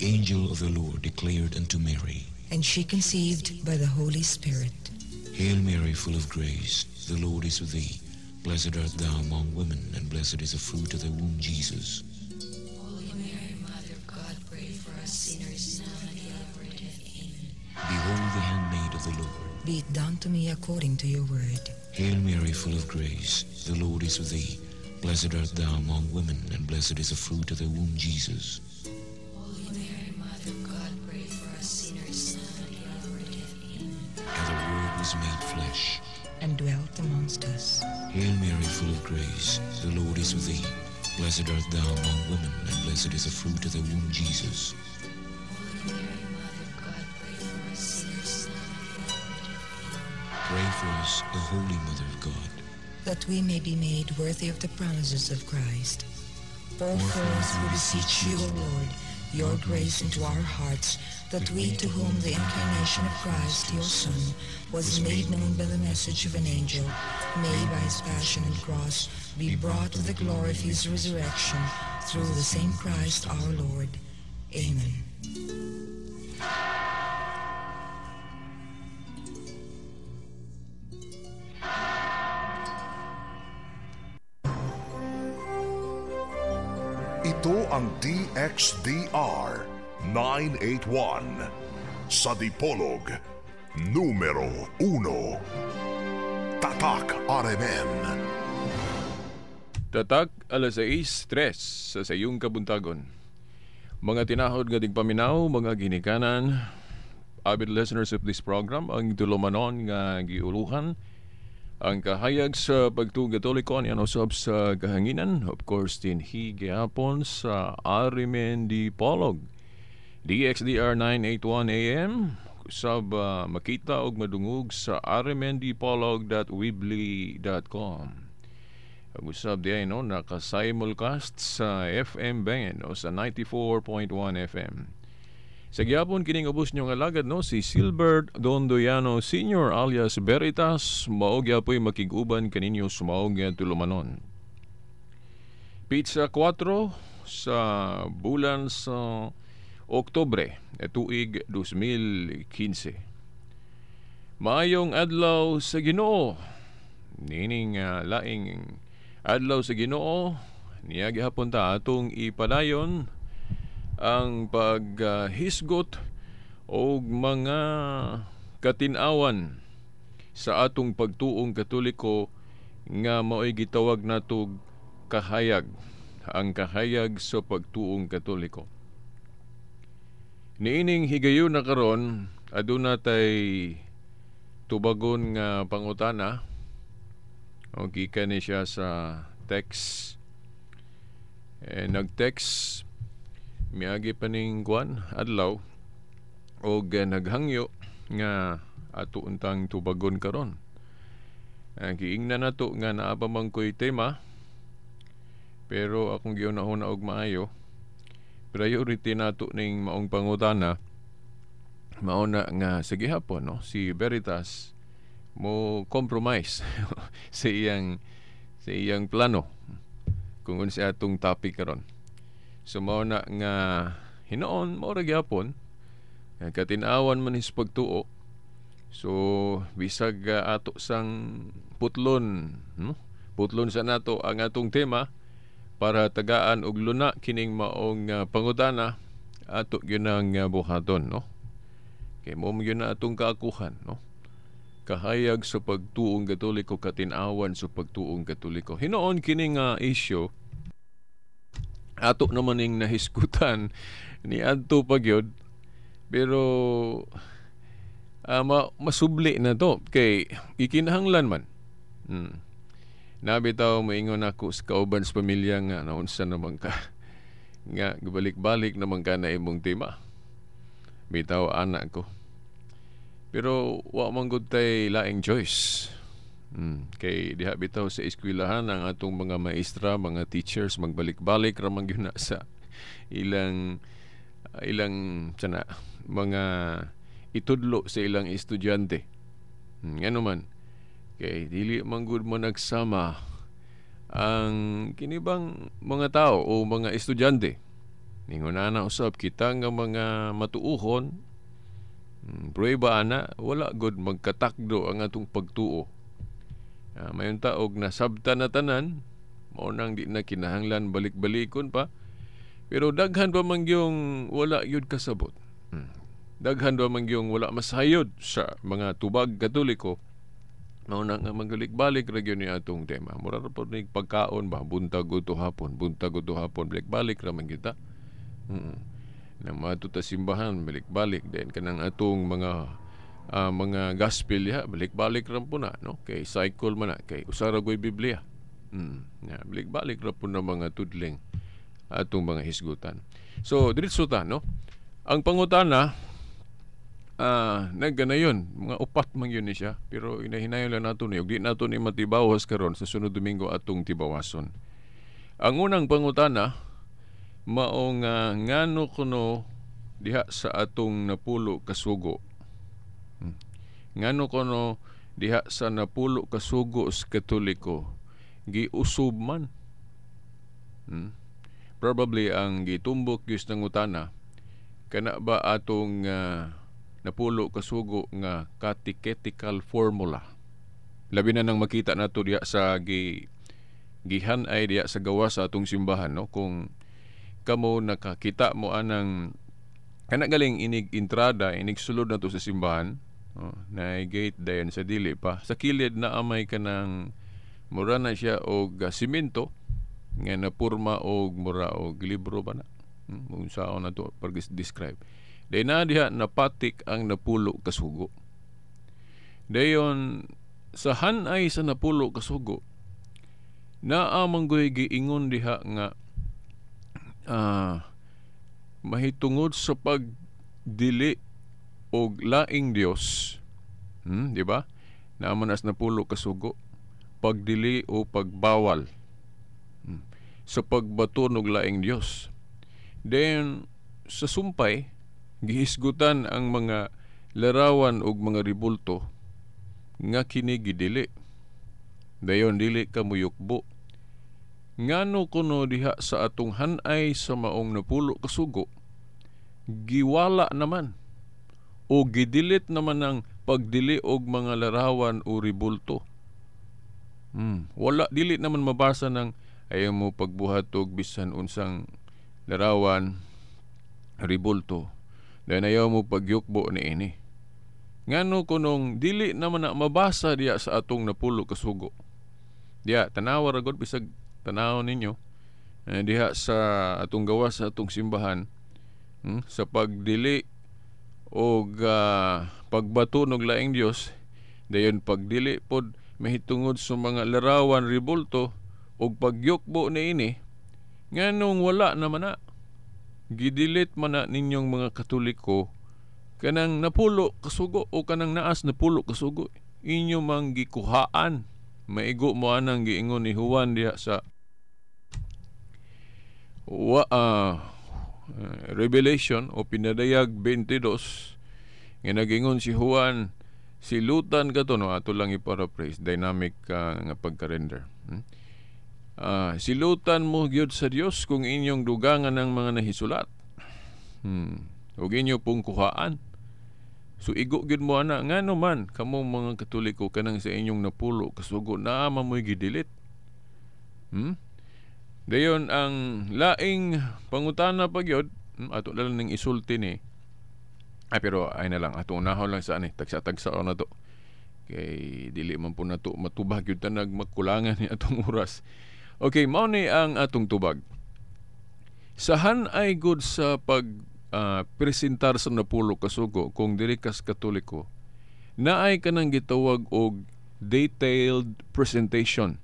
angel of the Lord declared unto Mary. And she conceived by the Holy Spirit. Hail Mary, full of grace, the Lord is with thee. Blessed art thou among women, and blessed is the fruit of thy womb, Jesus. Holy Mary, Mother of God, pray for us sinners now and at the hour of death. Amen. Behold the handmaid of the Lord. Be it done to me according to your word. Hail Mary, full of grace, the Lord is with thee. Blessed art thou among women, and blessed is the fruit of thy womb, Jesus. is with thee. Blessed art thou among women, and blessed is the fruit of thy womb, Jesus. Holy Mary, Mother of God, pray for us sinners Pray for us, O Holy Mother of God, that we may be made worthy of the promises of Christ. for us we beseech you, O Lord, your grace into our hearts that we to whom the incarnation of Christ, your Son, was made known by the message of an angel, may by his passion and cross be brought to the glory of his resurrection through the same Christ our Lord. Amen. Ito ang DXDR 981 sa Dipolog numero 1 Tatak RMN Tatak alas 6 3 sa sayong kabuntagon mga tinahod nga digpaminaw mga ginikanan avid listeners of this program ang dulumanon nga giuluhan ang kahayag sa pagtugatoliko ni Anosob sa kahanginan, of course, din higayapon sa Arimen Dipolog. DXDR 981 AM sab uh, makita og madungog sa rmndpolog.weebly.com Ug usab di no naka simulcast sa FM band o sa 94.1 FM. Sa gyapon kining ubos nyo nga lagad no si Silbert Dondoyano Senior alias Veritas mao gyapoy makiguban kaninyo sumaog tulumanon. Pizza 4 sa bulan sa Oktubre, tuig 2015. Maayong adlaw sa Ginoo. Nining uh, laing adlaw sa Ginoo, niya gihapon ta atong ipadayon ang paghisgot og mga katinawan sa atong pagtuong katoliko nga mao'y gitawag natog kahayag ang kahayag sa pagtuong katoliko Niining higayon na karon aduna tay tubagon nga pangutana o gikan ni siya sa text eh, nag-text miagi pa ning kwan adlaw o eh, naghangyo nga ato untang tubagon karon eh, giingna nato nga naa pa man ko'y tema pero akong giunahon og maayo priority nato ning maong pangutana mauna nga sige hapon no si Veritas mo compromise sa iyang sa iyang plano kung unsa atong topic karon so mauna nga hinoon mo ra gyapon eh, katinawan man his pagtuo so bisag uh, ato sang putlon no? putlon sa nato ang atong tema para tagaan og luna kining maong uh, pangutana ato gyud ang uh, buhaton no kay mo gyud na atong kaakuhan no kahayag sa pagtuong katoliko katinawan sa pagtuong katoliko hinoon kining uh, ah, issue ato naman ning nahiskutan ni adto pagyod pero uh, ma- masubli na to kay ikinahanglan man hmm Nabitaw moingon ako sa kauban sa pamilya nga naunsa naman ka nga gabalik-balik naman ka na imong tema. Bitaw anak ko. Pero wa man gud tay laing choice. Hmm. Kay diha bitaw sa eskwelahan ang atong mga maestra, mga teachers magbalik-balik ra man gyud sa ilang ilang sana mga itudlo sa ilang estudyante. Hmm, ano man Kay dili man gud mo nagsama ang kinibang mga tao o mga estudyante. Ningon na usab kita nga mga matuuhon hmm, Prueba ana, wala god magkatakdo ang atong pagtuo. Uh, mayon taog na sabta na tanan, mo nang di na kinahanglan balik-balikon pa. Pero daghan pa man yung wala yud kasabot. Hmm, daghan pa man yung wala masayod sa mga tubag katoliko mao na nga magalikbalik ra gyud ni atong tema mura ra pod ni pagkaon ba buntag uto hapon buntag uto hapon balik ra man kita mm na matuta simbahan balik-balik din kanang atong mga uh, mga gospel ya balik-balik ra po na no kay cycle man na kay usa ra goy Biblia mm na balik-balik ra po na mga tudling atong mga hisgutan so diretso ta no ang pangutana ah, na yun. Mga upat mang yun ni siya. Pero inahinayon lang nato niyo. Di nato ni matibawas karon sa sunod Domingo atong tibawason. Ang unang pangutana, maong uh, ngano kuno diha sa atong napulo kasugo. Hmm. Ngano kuno diha sa napulo kasugo sa katoliko. Giusub man. Hmm? Probably ang gitumbok yus ng utana kana ba atong uh, napulo kasugo nga catechetical formula. Labi na nang makita nato diya sa gi gihan ay diya sa gawa sa atong simbahan no kung kamo nakakita mo anang kana galing inig entrada inig sulod nato sa simbahan no, na gate dayon sa dili pa sa kilid na amay kanang mura na siya og ah, simento nga napurma og mura og libro ba na hmm, unsa na to pag describe na diha napatik ang napulo kasugo. Dayon, sa hanay sa napulo kasugo, naamang ko'y giingon diha nga uh, mahitungod sa pagdili o laing Dios hmm, di ba naamang as napulo kasugo pagdili o pagbawal hmm, sa pagbato og laing Dios then sa sumpay gihisgutan ang mga larawan ug mga ribulto nga kini gidili dayon dili ka muyukbo ngano kuno diha sa atong hanay sa maong napulo kasugo giwala naman o gidilit naman ang pagdili og mga larawan o ribulto hmm. wala dili naman mabasa ng ayaw mo pagbuhat og bisan unsang larawan ribulto dahil ayaw mo pagyukbo ni ini. Ngano kunong dili naman na mabasa diya sa atong napulo kasugo. Diya, tanawa ragod bisag tanaw ninyo. Eh, diha sa atong gawas sa atong simbahan hmm, sa pagdili o uh, ah, pagbato ng laing Dios dayon pagdili pod mahitungod sa mga larawan ribulto o pagyukbo ni ini nganong wala naman na gidilit man na ninyong mga katoliko kanang napulo kasugo o kanang naas napulo kasugo inyo mang gikuhaan maigo mo anang giingon ni Juan diha sa wa ah, eh, Revelation o pinadayag 22 nga nagingon si Juan silutan ka to no ato lang i-paraphrase dynamic uh, nga pagka-render hmm? Uh, silutan mo gyud sa Dios kung inyong dugangan ng mga nahisulat. Hmm. Ug inyo pong kuhaan. So igo gyud mo ana ngano man kamo mga katoliko kanang sa inyong napulo kasugo na mamoy gidilit. Hmm? Dayon ang laing pangutana pa gyud hmm, ato lang ning isulti ni. Eh. Ah, pero ay na lang ato unahon lang sa ani tagsa-tagsa na to kay dili man po nato matubag yun tanag magkulangan ni atong oras Okay, mao ni ang atong tubag. Sahan ay good sa pag uh, presentar sa napulo kasugo kung diri kas katoliko naay kanang gitawag og detailed presentation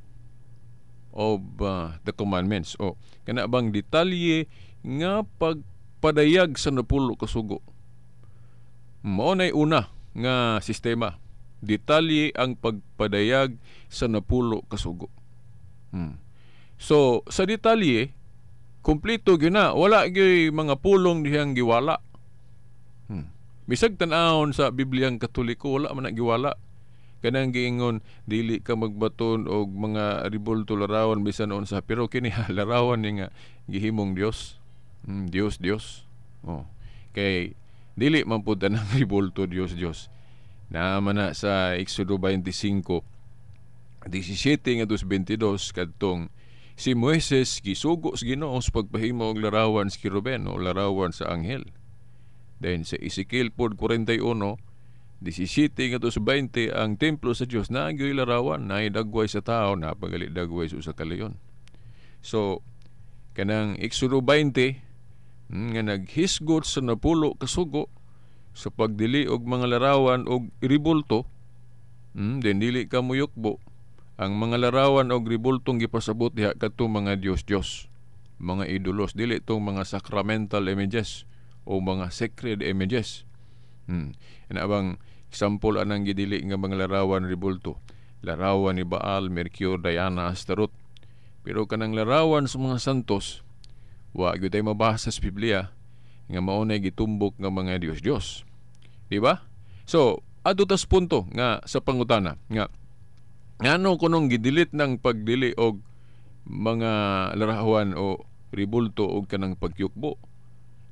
of uh, the commandments o kana bang detalye nga pagpadayag sa napulo kasugo mao nay una nga sistema detalye ang pagpadayag sa napulo kasugo hmm. So, sa detalye, kumpleto gyud na. Wala gyud mga pulong dihang giwala. Hmm. Bisag tan-awon sa Bibliyang Katoliko wala man giwala. Kanang giingon dili ka magbaton og mga ribulto larawan bisan unsa pero kini larawan ni nga gihimong Dios. Hmm, Dios Dios. Oh. Kay dili man pud tanang ribulto Dios Dios. Naman na sa Exodo 25 17 ngadto 22 kadtong Si Moises gisugo sa Ginoo sa pagpahimog larawan sa Kiruben o larawan sa anghel. Then sa Ezekiel 41, 17 nga sa 20 ang templo sa Dios na ang larawan na dagway sa tao na pagalit dagway sa usa So kanang Exodo 20 hmm, nga naghisgot sa napulo kasugo sa pagdili og mga larawan og ribulto, hmm, then dili ka muyukbo ang mga larawan o ribultong gipasabot diha kadto mga Dios-Dios, mga idolos, dili tong mga sacramental images o mga sacred images. Hmm. Ana bang example anang gidili nga mga larawan ribulto, larawan ni Baal, Mercury, Diana, Astaroth. Pero kanang larawan sa mga santos, wa gyud tay mabasa sa Biblia nga mao gitumbok nga mga Dios-Dios. Di ba? So, adto tas punto nga sa pangutana nga Ngano kunong gidilit ng pagdili og mga larahuan o ribulto og kanang pagyukbo?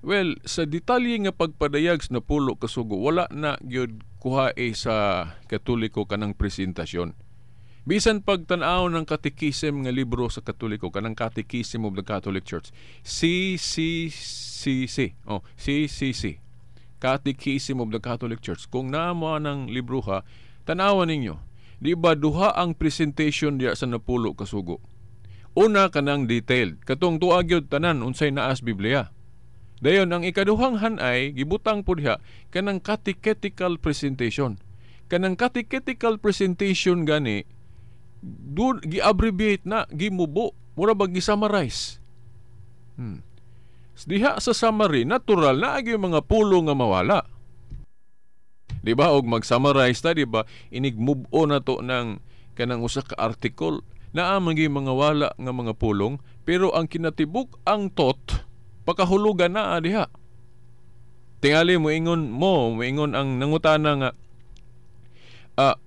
Well, sa detalye nga pagpadayag na pulo kasugo, wala na gyud kuhae sa Katoliko kanang presentasyon. Bisan pagtanaw ng katikism nga libro sa Katoliko, kanang Catechism of the Catholic Church, CCCC, oh, CCC, Catechism of the Catholic Church, kung naamo ng libro ha, tanawan ninyo, Di ba duha ang presentation diya sa napulo kasugo? Una kanang detailed, katong tuag tanan unsay naas Biblia. Dayon ang ikaduhang hanay gibutang pud diha kanang catechetical presentation. Kanang catechetical presentation gani do gi-abbreviate na gimubo mura bag gi-summarize. Hmm. Diha sa summary natural na agi mga pulo nga mawala di ba og mag-summarize ta di ba inig move on na to ng kanang usa ka article na amang mga wala nga mga pulong pero ang kinatibuk ang tot pakahulugan na diha tingali mo ingon mo moingon ang nangutana nga ah,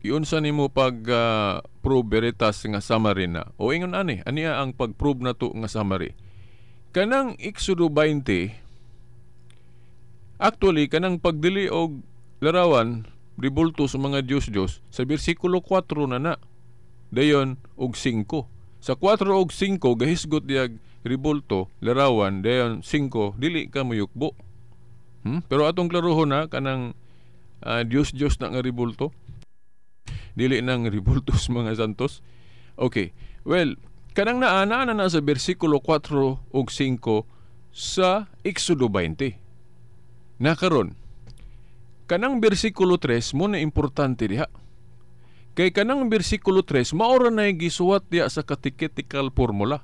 yun sa nimo pag uh, prove veritas nga summary na o ingon ani ania ang pag prove na to nga summary kanang Exodus 20 Actually, kanang pagdili og larawan, ribulto sa mga Diyos-Diyos, sa bersikulo 4 na na. Dayon, og 5. Sa 4 og 5, gahisgot diag ribulto, larawan, dayon 5, dili ka mayukbo. Hmm? Pero atong klaruhon na, kanang uh, Diyos-Diyos na nga ribulto, dili nang ribulto sa mga santos. Okay, well, kanang naana na sa bersikulo 4 og 5 sa Exodo 20 na karon kanang bersikulo 3 mo na importante diha kay kanang bersikulo 3 maura na gisuwat diha sa katiketical formula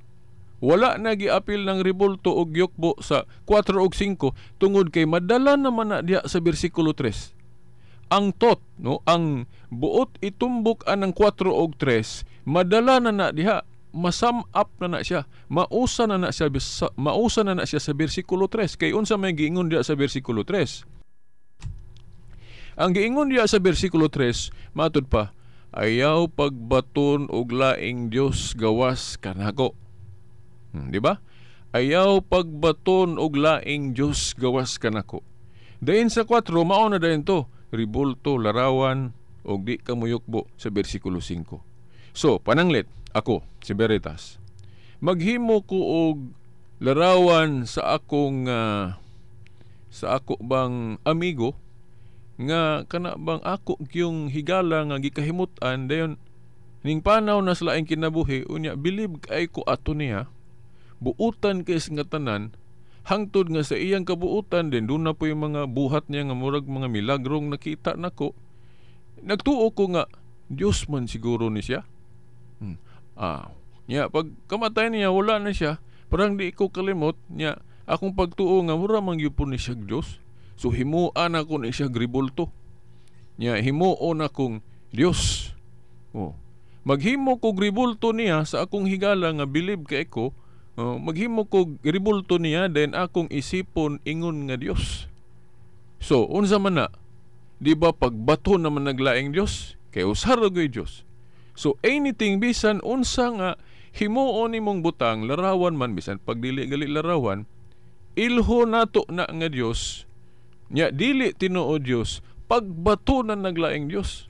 wala na giapil ng ribulto og yokbo sa 4 og 5 tungod kay madala naman na diha sa bersikulo 3. Ang tot no ang buot itumbok anang 4 og 3 madala na na diha masum up na na siya mausa na na siya sa, mausa na na siya sa bersikulo 3 kay unsa may giingon diya sa bersikulo 3 ang giingon diya sa bersikulo 3 matud pa ayaw pagbaton og laing Dios gawas kanako hmm, di ba ayaw pagbaton og laing Dios gawas kanako dayon sa 4 mao na dayon to ribulto larawan og di kamuyokbo sa bersikulo 5 so pananglit ako, si Veritas, maghimo ko og larawan sa akong uh, sa ako bang amigo nga kana bang ako yung higala nga gikahimutan dayon ning panaw na sa laing kinabuhi unya bilib kay ko ato niya buutan kay nga tanan hangtod nga sa iyang kabuutan din doon na po yung mga buhat niya nga murag mga milagrong nakita nako nagtuo ko nga Dios man siguro ni siya hmm. Ah, niya pag kamatay niya wala na siya. Parang di ko kalimot niya akong pagtuo nga mura mangyupon ni siya Dios. So himuan ako ni siya gribulto. Niya himuon akong Dios. Oh. Maghimo ko gribulto niya sa akong higala nga believe kay ko. Oh, maghimo ko gribulto niya then akong isipon ingon nga Dios. So unsa man na? Di ba pagbato naman naglaing Dios? Kay usar gyud Dios. So anything bisan unsa nga himuon nimong butang larawan man bisan pagdili gali larawan ilho nato na nga Dios nya dili tinuod Dios pagbato na naglaing Dios.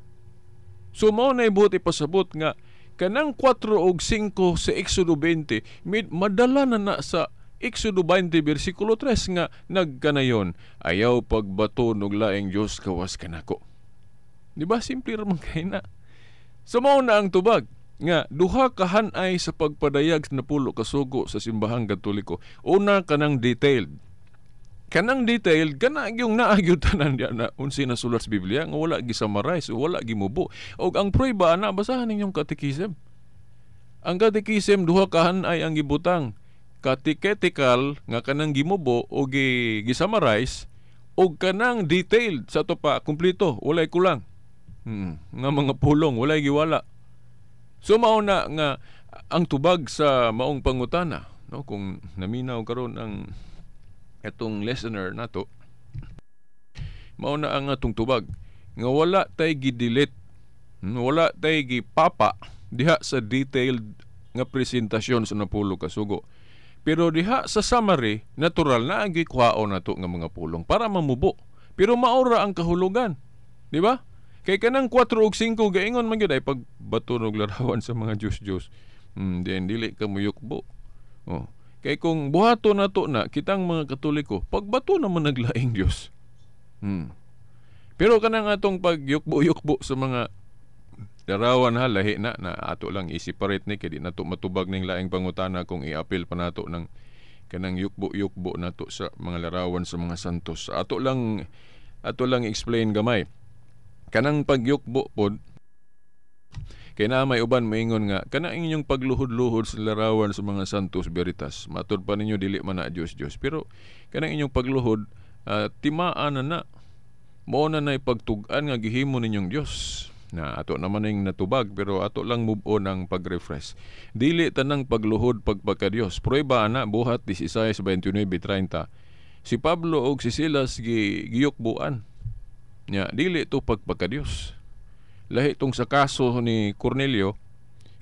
So mao na ibuti pasabot nga kanang 4 og 5 sa Exodo 20 mid madala na na sa Exodo 20 bersikulo 3 nga nagkanayon ayaw pagbato og laing Dios kawas kanako. Di ba simple ra man kay na? Sa mao na ang tubag nga duha ka ay sa pagpadayag na pulo kasugo sa simbahang Katoliko. Una kanang detailed. Kanang detailed kana yung naagyud tanan diya na unsi na sulat sa Biblia nga wala gi-summarize o wala gimubo. Og ang prueba na basahan ninyong katekism. Ang katekism duha ka ay ang gibutang catechetical nga kanang gimubo o gi-summarize og kanang detailed sa to pa kumpleto, walay kulang. Hmm, nga mga pulong walay giwala. So mao na nga ang tubag sa maong pangutana, no? Kung naminaw karon ang etong listener nato, mao na ang atong tubag nga wala tay gidelete, mm, wala tay gipapa diha sa detailed nga presentasyon sa napulo ka sugo. Pero diha sa summary, natural na ang gikwaon nato nga mga pulong para mamubo. Pero maura ang kahulugan, di ba? Kay kanang 4 ug 5 gaingon man gyud ay pagbatunog larawan sa mga Diyos-Diyos. Mm, then dili ka muyukbo. Oh. Kay kung buhato na to na kitang mga Katoliko, pagbato naman naglaing Dios. Hmm. Pero kanang atong pagyukbo-yukbo sa mga larawan ha lahi na na ato lang i-separate ni kay di nato matubag ning laing pangutana kung i-appeal pa nato ng kanang yukbo-yukbo nato sa mga larawan sa mga santos. Ato lang ato lang explain gamay kanang pagyukbo pod kay na may uban maingon nga kana inyong pagluhod-luhod sa larawan sa mga santos veritas matud pa ninyo dili man na Dios Dios pero kana inyong pagluhod uh, timaan na na mo na na ipagtugan nga gihimo ninyong Dios na ato naman ning natubag pero ato lang move on ang pag-refresh dili tanang pagluhod pagpaka Dios prueba ana buhat 16:29-30 si Pablo og si Silas gi giyukbuan nya dili to pagpagkadiyos lahi tong sa kaso ni Cornelio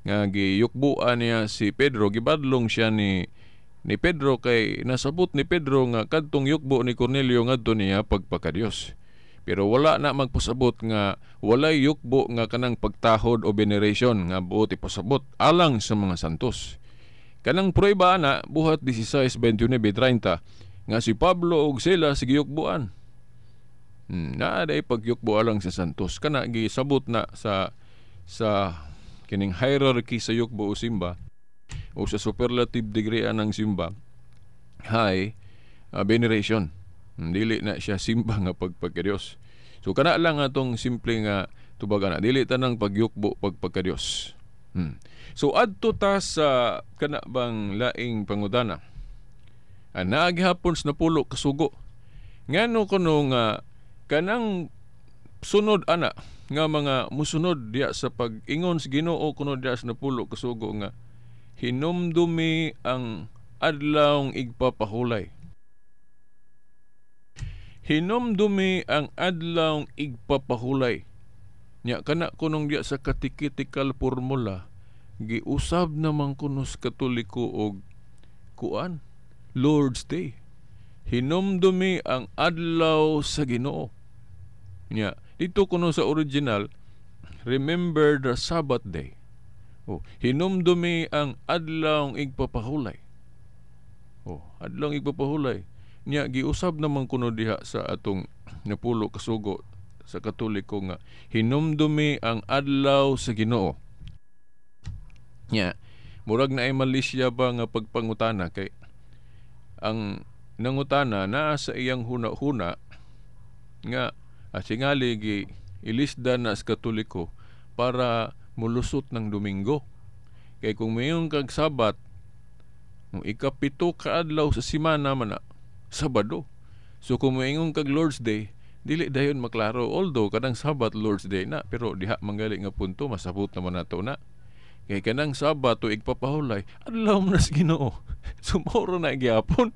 nga giyukbuan niya si Pedro gibadlong siya ni ni Pedro kay nasabot ni Pedro nga kadtong yukbo ni Cornelio ngadto niya pagpakadiyos pero wala na magpasabot nga walay yukbo nga kanang pagtahod o veneration nga buot ipasabot alang sa mga santos kanang prueba na buhat 30 nga si Pablo ug Silas sigiyukbuan Hmm, naaday pagyukbo alang sa Santos kana gisabot na sa sa kining hierarchy sa yukbo o simba o sa superlative degree anang simba high ah, uh, veneration hmm, dili na siya simba nga pagpagka pagpagkadios so kana lang atong simple nga tubaga na dili tanang pagyukbo pagpagkadios hmm. so adto ta sa kana bang laing pangudana ang ah, naagihapon na pulo kasugo ngano kuno nga kanang sunod ana nga mga musunod diya sa pag-ingon sa Ginoo kuno diya sa napulo kasugo nga hinumdumi ang adlawng igpapahulay hinumdumi ang adlawng igpapahulay nya kana kunong diya sa katikitikal formula giusab namang kuno sa katoliko og kuan Lord's Day hinumdumi ang adlaw sa Ginoo Nya, dito kuno sa original, remember the Sabbath day. Oh, hinumdumi ang adlaw igpapahulay. Oh, adlaw igpapahulay. Nya giusab naman kuno diha sa atong napulo kasugo sa Katoliko nga hinumdumi ang adlaw sa Ginoo. Nya, murag na ay Malaysia ba nga pagpangutana kay ang nangutana naa sa iyang huna-huna nga at singali gi ilisda na as katoliko para mulusot ng Domingo. Kay kung mayong kag Sabat, mo ikapito ka adlaw sa simana man na, Sabado. So kung mayong kag Lord's Day, dili dayon maklaro although kanang Sabat Lord's Day na pero diha manggali nga punto masabot naman nato na. Kay kanang Sabat tuig papahulay, adlaw man nas Ginoo. Sumoro na gyapon.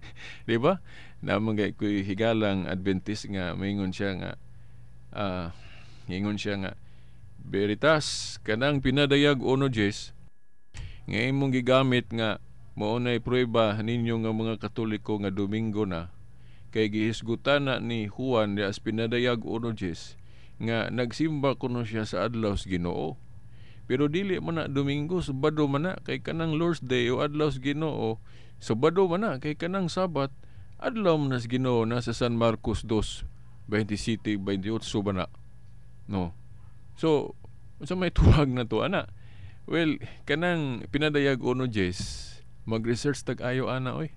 di ba? namang kay ko'y higalang Adventist nga maingon siya nga uh, ingon siya nga Veritas kanang pinadayag ono Jes nga imong gigamit nga mao prueba ninyo nga mga Katoliko nga Domingo na kay gihisgutan na ni Juan as pinadayag ono Jes nga nagsimba kuno siya sa adlaw Ginoo pero dili man na Domingo subado man kay kanang Lord's Day o adlaw Ginoo subado man kay kanang Sabat adlom nas Ginoo na sa San Marcos 2 27 28 bana no so unsa may tuwag na to ana well kanang pinadayag uno Jess mag-research tag ayo ana oy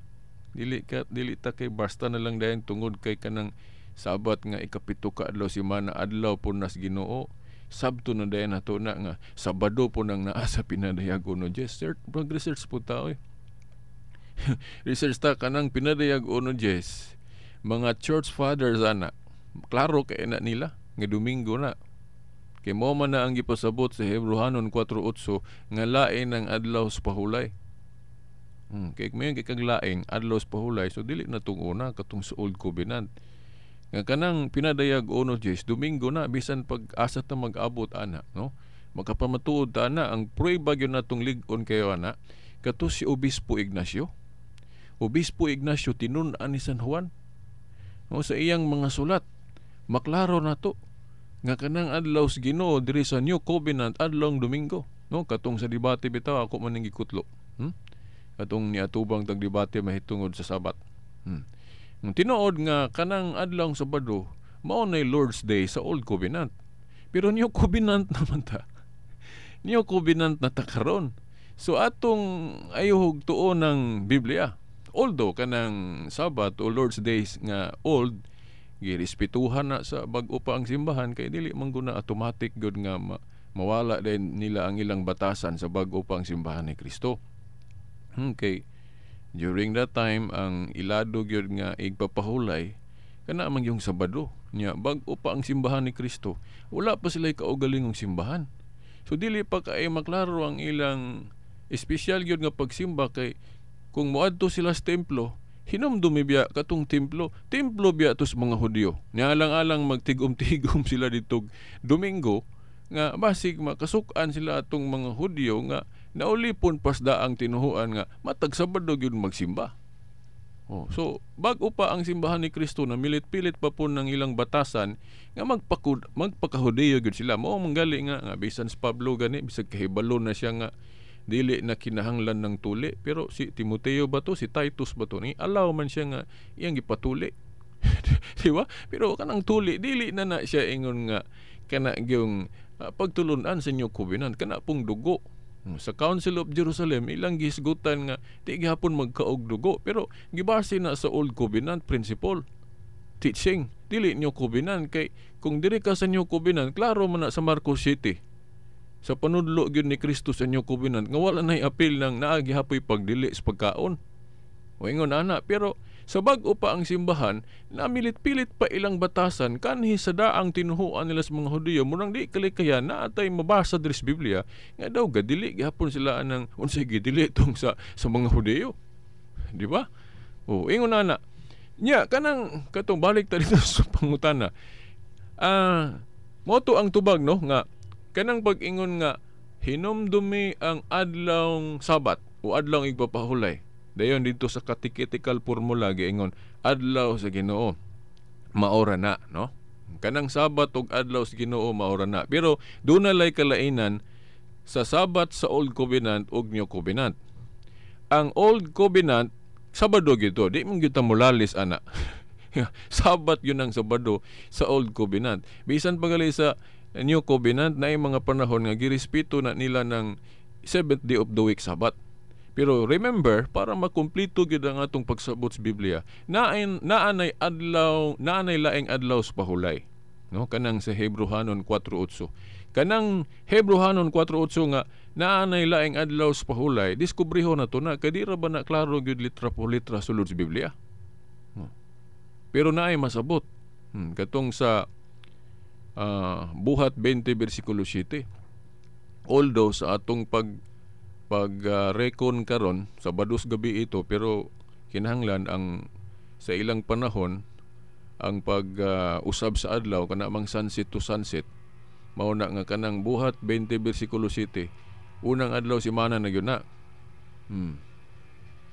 dili ka dili ta kay basta na lang dayon tungod kay kanang sabat nga ikapito ka adlaw semana adlaw po nas Ginoo sabto na dayon ato na nga sabado po nang naa sa pinadayag uno Jess mag-research po ta oy research ta kanang pinadayag uno Jess mga church fathers ana klaro kay na nila nga Domingo na kay mo man na ang gipasabot sa Hebrehanon 4:8 nga lain ang adlaw sa pahulay hmm, kay mayon kay kag laing adlaw sa pahulay so dili na tong una katong sa old covenant nga kanang pinadayag uno Jess Domingo na bisan pag asa ta mag-abot ana no makapamatuod ta na ang prueba gyud natong ligon kayo ana kato si Obispo Ignacio Obispo Ignacio tinun-an ni San Juan no, sa iyang mga sulat maklaro na to nga kanang adlaw sa Ginoo diri sa New Covenant adlaw Domingo no katong sa debate bitaw ako man ning gikutlo hmm? katong atubang tag debate mahitungod sa Sabat hmm. Nung tinuod nga kanang adlong Sabado mao nay Lord's Day sa Old Covenant pero New Covenant naman ta New Covenant na ta karon so atong ayuhog tuon ng Biblia Although kanang Sabat o Lord's Day nga old girespetuhan na sa bag-o pa ang simbahan kay dili man guna automatic gud nga ma- mawala din nila ang ilang batasan sa bag-o pa ang simbahan ni Kristo. Okay. Hmm, during that time ang ilado gyud nga igpapahulay kana man yung Sabado niya bag-o pa ang simbahan ni Kristo. Wala pa sila kaugalingong simbahan. So dili pa kay maklaro ang ilang espesyal gyud nga pagsimba kay kung moadto sila sa templo hinumdumi biya katong templo templo biya tos mga Hudyo nialang-alang magtigom-tigom sila ditog Domingo nga basig makasukan sila atong mga Hudyo nga naulipon pasda ang tinuhuan nga matag Sabado gyud magsimba Oh, so bago pa ang simbahan ni Kristo na milit-pilit pa po ng ilang batasan nga magpakud magpakahudeyo gyud sila mao manggali nga nga bisan Pablo gani bisag kahibalo na siya nga dili na kinahanglan ng tuli pero si Timoteo ba to si Titus ba to ni allow man siya nga iyang gipatuli di ba pero kanang tuli dili na na siya ingon nga kana yung uh, ah, pagtulunan sa new covenant kana pong dugo hmm, sa Council of Jerusalem ilang gisgutan nga di gihapon magkaog dugo pero gibase na sa old covenant principle teaching dili new covenant kay kung diri ka sa new covenant klaro man na sa Marcos City sa panudlo gyud ni Kristus ang covenant nga wala nay apil nang naagi hapoy pagdili sa pagkaon. Moingon ana pero sa bag-o pa ang simbahan, namilit-pilit pa ilang batasan kanhi sa daang tinuhuan nila sa mga Hudyo murang di kalikaya na atay mabasa diri Biblia nga daw gadili gihapon sila ng unsay gidili tong sa sa mga Hudyo. Di ba? O ingon ana. Nya kanang katong balik ta dito sa pangutana. Ah, uh, moto ang tubag no nga Kanang pag-ingon nga, hinumdumi ang adlawng sabat o adlawng igpapahulay. Dayon dito sa katikitical formula giingon adlaw sa Ginoo maora na no kanang sabat og adlaw sa Ginoo maora na pero doon na lay kalainan sa sabat sa old covenant ug new covenant ang old covenant sabado gito di man gyud mulalis ana sabat yun ang sabado sa old covenant bisan pagali sa New Covenant na yung mga panahon nga girespeto na nila ng seventh day of the week sabat. Pero remember, para makumpleto gid ang atong pagsabot sa Biblia, naay naanay adlaw, naanay laing adlaw sa pahulay. No, kanang sa Hebrehanon 4:8. Kanang Hebrehanon 4:8 nga naanay laing adlaw sa pahulay, diskubreho na to na kadira ba na klaro gyud litra po litra sulod sa Biblia. No. Pero naay masabot. Hmm, katong sa uh, buhat 20 bersikulo 7. Although sa atong pag pag uh, recon karon sa badus gabi ito pero kinahanglan ang sa ilang panahon ang pag uh, usab sa adlaw kana mang sunset to sunset mao na nga kanang buhat 20 bersikulo 7 unang adlaw si mana na gyud na hmm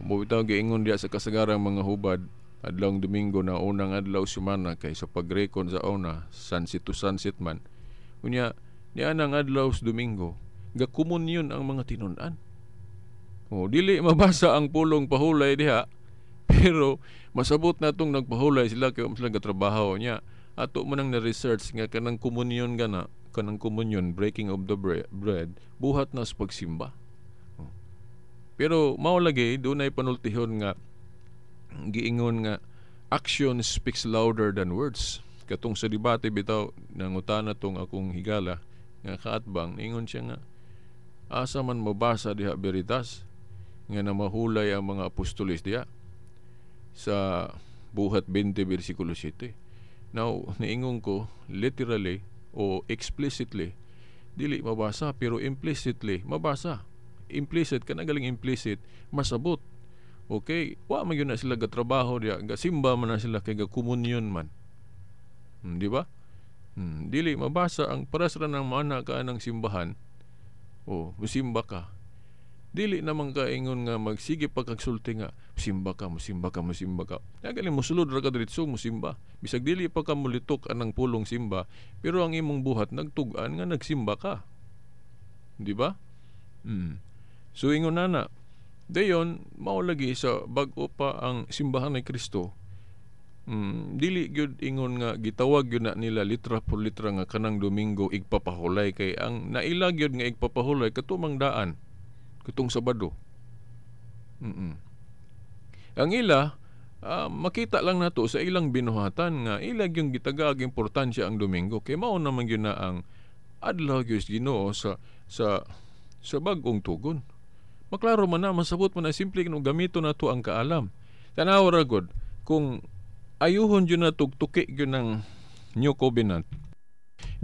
Mubitaw giingon diya sa kasagarang mga hubad adlong Domingo na unang adlaw sumana kay sa pagrekon sa una sunset to sunset man unya anang adlaw sa Domingo gakumunyon ang mga tinunan o dili mabasa ang pulong pahulay diha pero masabot na tong nagpahulay sila kay sila gatrabaho niya ato man nang na-research nga kanang komunyon gana kanang komunyon breaking of the bread buhat na sa pagsimba pero mao lagi dunay panultihon nga giingon nga action speaks louder than words katong sa debate bitaw nangutana tong akong higala nga kaatbang ingon siya nga asa man mabasa diha beritas nga namahulay ang mga apostolis diha sa buhat 20 bersikulo 7 now niingon ko literally o explicitly dili mabasa pero implicitly mabasa implicit galing implicit masabot Okay, wa magyo na sila ga trabaho diya, ga simba man na sila kay ga komunyon man. Hmm, di ba? Hmm, dili mabasa ang parasra ng mana ka ng simbahan. O, oh, simba ka. Dili naman ka ingon nga magsige pagkagsulti nga simba ka, musimba ka, musimba ka. Nagali musulod ra kadritso, diretso musimba. Bisag dili pa ka mulitok anang pulong simba, pero ang imong buhat nagtugan nga nagsimba ka. Di ba? Hmm. So ingon na na, Dayon, maulagi sa bag-o pa ang simbahan ni Kristo, mm, dili gyud ingon nga gitawag gyud na nila litra por litra nga kanang Domingo igpapahulay kay ang naila gyud nga igpapahulay katumang daan katong Sabado. Mm-mm. Ang ila uh, makita lang nato sa ilang binuhatan nga ila yung gitagag importansya ang Domingo kay mao naman gyud na ang adlaw gyud Ginoo sa sa sa bagong tugon. Maklaro man na, masabot man na simple kung gamito na to ang kaalam. Tanaw ra gud kung ayuhon jud na tugtuki yun ng New Covenant,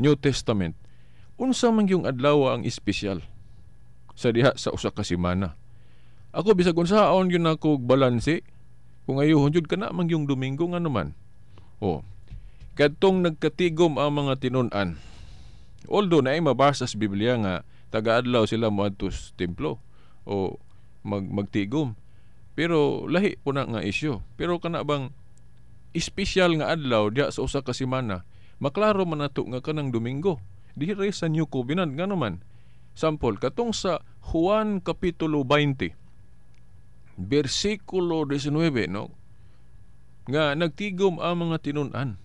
New Testament, unsa man yung adlaw ang espesyal sa diha sa usa ka semana. Ako bisag unsaon yun ako balanse kung ayuhon jud kana man yung Domingo nga naman. Oh, kadtong nagkatigom ang mga tinun-an Although na ay mabasa sa Biblia nga taga-adlaw sila moadto sa templo o mag magtigom pero lahi po na nga isyo pero kana bang special nga adlaw diya sa usa ka semana maklaro man nato nga kanang Domingo Dire sa New Covenant nga naman sample katong sa Juan kapitulo 20 versikulo 19 no nga nagtigom ang mga tinunan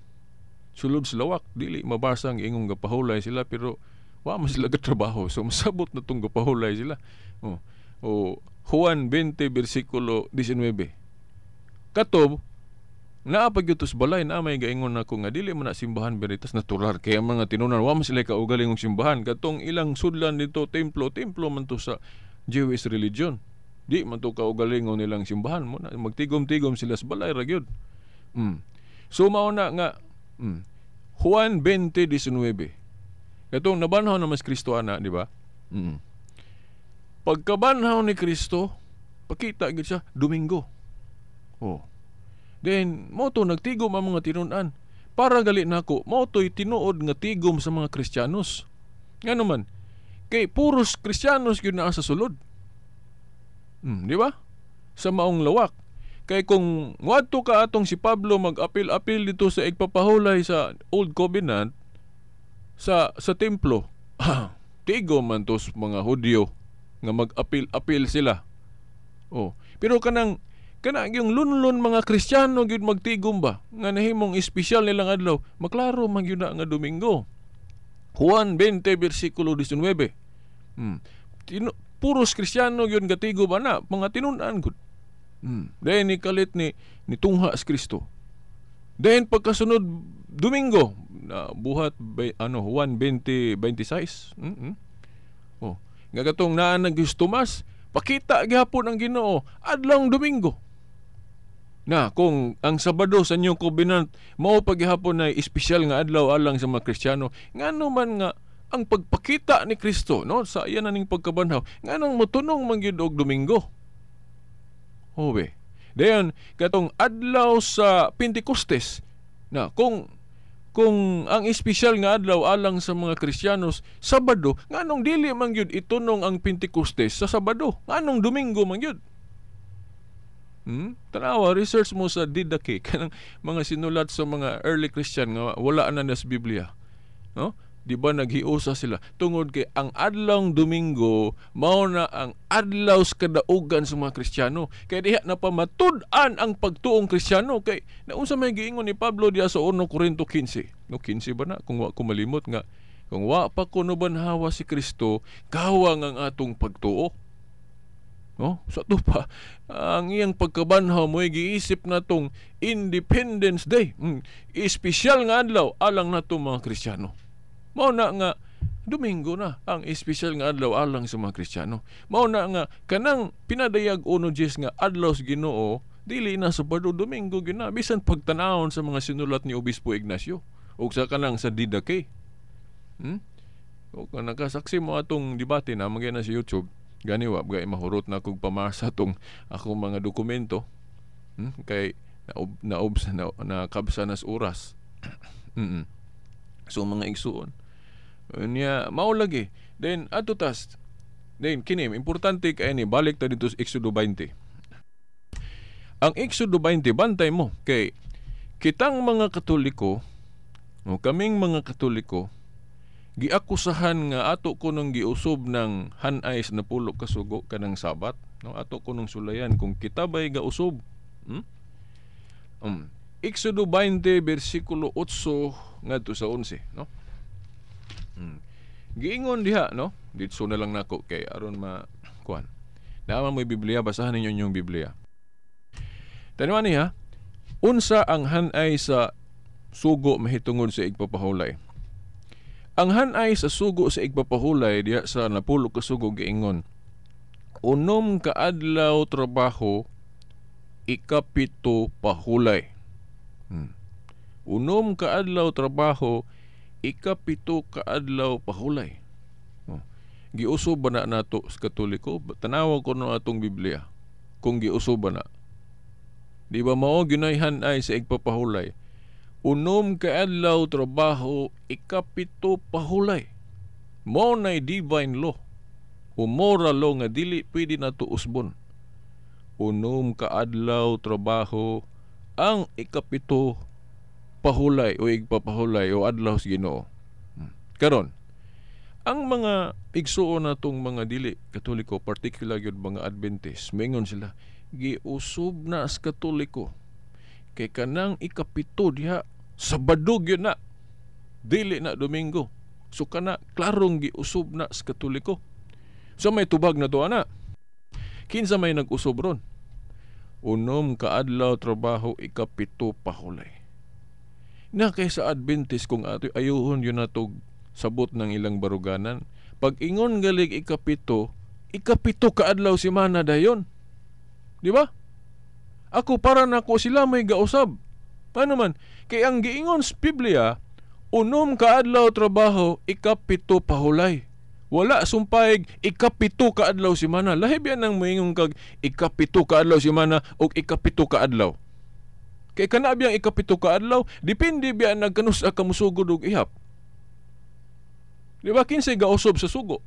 sulod sa lawak dili mabasa ang ingong gapahulay sila pero wa man sila gatrabaho so masabot na tong gapahulay sila oh o Juan 20 versikulo 19. Katob na pagyutos balay na may gaingon nako nga dili man na simbahan veritas natural kay ang mga tinunan wa man sila kaugaling og simbahan katong ilang sudlan nito templo templo man to sa Jewish religion di man to kaugalingon nilang simbahan mo na magtigom-tigom sila sa balay ra gyud mm. so mao na nga mm, Juan 20:19 katong nabanhaw na mas Kristo ana di ba mm. Pagkabanhaw ni Kristo, pakita gid siya Domingo. Oh. Then mo to nagtigom ang mga tinun-an. Para gali nako, mo to'y tinuod nga tigom sa mga Kristiyanos. Ngano man, kay puros Kristiyanos gyud naa sa sulod. Hmm, di ba? Sa maong lawak. Kay kung ngadto ka atong si Pablo mag-apil-apil dito sa igpapahulay sa Old Covenant sa sa templo. tigom man tos mga Hudyo nga mag-apil-apil sila. Oh, pero kanang kana yung lunlon mga Kristiyano gyud magtigom ba nga nahimong espesyal nilang adlaw maklaro man gyud nga Domingo Juan 20 bersikulo 19 hmm. Tino, puros Kristiyano gyud gatigo ba na mga tinun-an gud hmm. dahil ni kalit ni ni tungha sa Kristo dahil pagkasunod Domingo na buhat ano Juan 20 26 mm -hmm. oh nga katong naa nang gusto mas pakita gihapon ang Ginoo adlong Domingo na kung ang Sabado sa inyong covenant mao paghihapon na espesyal nga adlaw alang sa mga Kristiyano ngano man nga ang pagpakita ni Kristo no sa iya naning pagkabanhaw nganong motunong man gyud og Domingo Hobe dayon katong adlaw sa Pentecostes na kung kung ang espesyal nga adlaw alang sa mga Kristiyanos Sabado nganong dili man gyud itunong ang Pentecostes sa Sabado nganong Domingo man gyud hmm? tanawa research mo sa Didache kanang mga sinulat sa mga early Christian nga wala na nas Biblia no di ba naghiusa sila tungod kay ang adlaw Domingo mao na ang adlaw sa kadaugan sa mga Kristiyano kay diha na pamatud-an ang pagtuong Kristiyano kay naunsa may giingon ni Pablo diha sa 1 Corinto 15 no 15 ba na kung wa kumalimot nga kung wa pa kuno banhawa si Kristo kawang ang atong pagtuo No? Sa so, pa, ang iyang pagkabanhaw mo giisip na tong Independence Day. Mm, espesyal nga adlaw alang na mga Kristiyano. Mao na nga Domingo na ang espesyal nga adlaw alang sa mga Kristiyano. Mao na nga kanang pinadayag uno Jes nga adlaw sa Ginoo dili na sa Bardo Domingo gina bisan pagtanawon sa mga sinulat ni Obispo Ignacio ug sa kanang sa Didake. Hm? O kung nakasaksi mo atong debate na magay na sa YouTube, ganiwa gay mahurot na kog pamasa tong akong mga dokumento. Hm? Kay naob naob na, na kabsa nas oras. mm So mga igsuon Unya mao lagi then ato tas then kini importante kay ni balik ta dito sa Exodo 20 ang Exodo 20 bantay mo kay kitang mga katoliko no kaming mga katoliko giakusahan nga ato ko nang giusob ng hanay na pulo kasugo kanang sabat no ato ko nang sulayan kung kita bay gausob hmm? um Exodo 20 bersikulo 8 ngadto sa 11 no Hmm. Giingon diha, no? Ditso na lang nako kay aron ma kuan. Naaman mo Biblia, basahan ninyo yung Biblia. Tanwa niya, unsa ang hanay sa sugo mahitungod sa igpapahulay. Ang hanay sa sugo sa igpapahulay diya sa napulo ka sugo giingon. Unom ka adlaw trabaho ikapito pahulay. Hmm. Unom ka adlaw trabaho ikapito kaadlaw pahulay. Oh. Giusob ba na nato sa Katoliko? Tanawag ko na atong Biblia kung giusob ba na. Di ba mao ginayhan ay sa igpapahulay? Unom kaadlaw trabaho ikapito pahulay. Mao nay divine law. O moral law nga dili pwede nato usbon. Unom kaadlaw trabaho ang ikapito pahulay o igpapahulay o adlaw sa Ginoo. Hmm. Karon, ang mga igsuon natong mga dili Katoliko, particular yun mga Adventist, mingon sila, giusob na as Katoliko. Kay kanang ikapito diha, sabadog yun na. Dili na Domingo. So kana klarong giusob na sa Katoliko. So may tubag na to ana. Kinsa may nag-usob ron. Unom kaadlaw trabaho ikapito pahulay na kaysa sa Adventist kung ato ayuhon yun natog sabot ng ilang baruganan. Pag ingon galig ikapito, ikapito kaadlaw adlaw si Mana dayon. Di ba? Ako para nako sila may gausab. Paano man? Kay ang giingon sa Biblia, unom kaadlaw trabaho, ikapito pahulay. Wala sumpaig ikapito kaadlaw adlaw si Mana. Lahi biyan ang moingong kag ikapito kaadlaw adlaw si Mana o ikapito kaadlaw. adlaw. Kay kana biyang ikapito ka adlaw, depende biya nagkanusa ka musugod og ihap. Di ba kinsay gaosob sa sugo?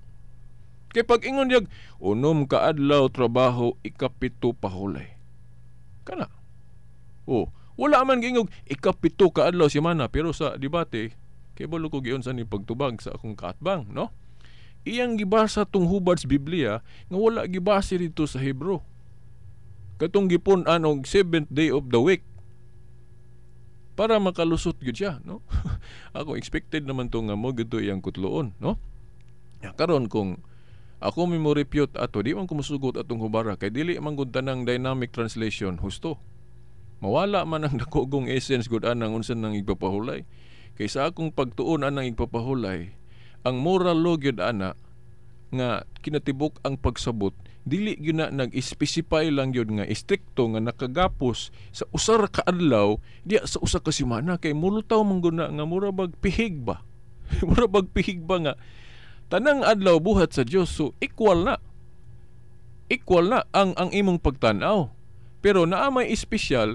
Kay pag ingon diag unom ka adlaw trabaho ikapito pahulay. Kana. Oh, wala man gingog ikapito ka adlaw si mana pero sa debate kay balo ko giun sa ni pagtubag sa akong katbang, no? Iyang gibasa tung Hubbard's Biblia nga wala gibase rito sa Hebrew. Katong gipon anong og 7th day of the week para makalusot gud siya no ako expected naman to nga mo gito iyang kutloon no ya, ah, karon kung ako mi mo repute ato di man ko musugot atong hubara kay dili man gud tanang dynamic translation husto mawala man ang dakogong essence gud anang unsa nang igpapahulay kaysa akong pagtuon anang igpapahulay ang moral law gyud ana nga kinatibok ang pagsabot dili gyud na nag-specify lang gyud nga istrikto nga nakagapos sa usar ka adlaw di sa usa ka semana kay mulutaw man guna nga mura bag pihig ba mura bag pihig ba nga tanang adlaw buhat sa Dios so equal na equal na ang ang imong pagtan-aw pero naa may espesyal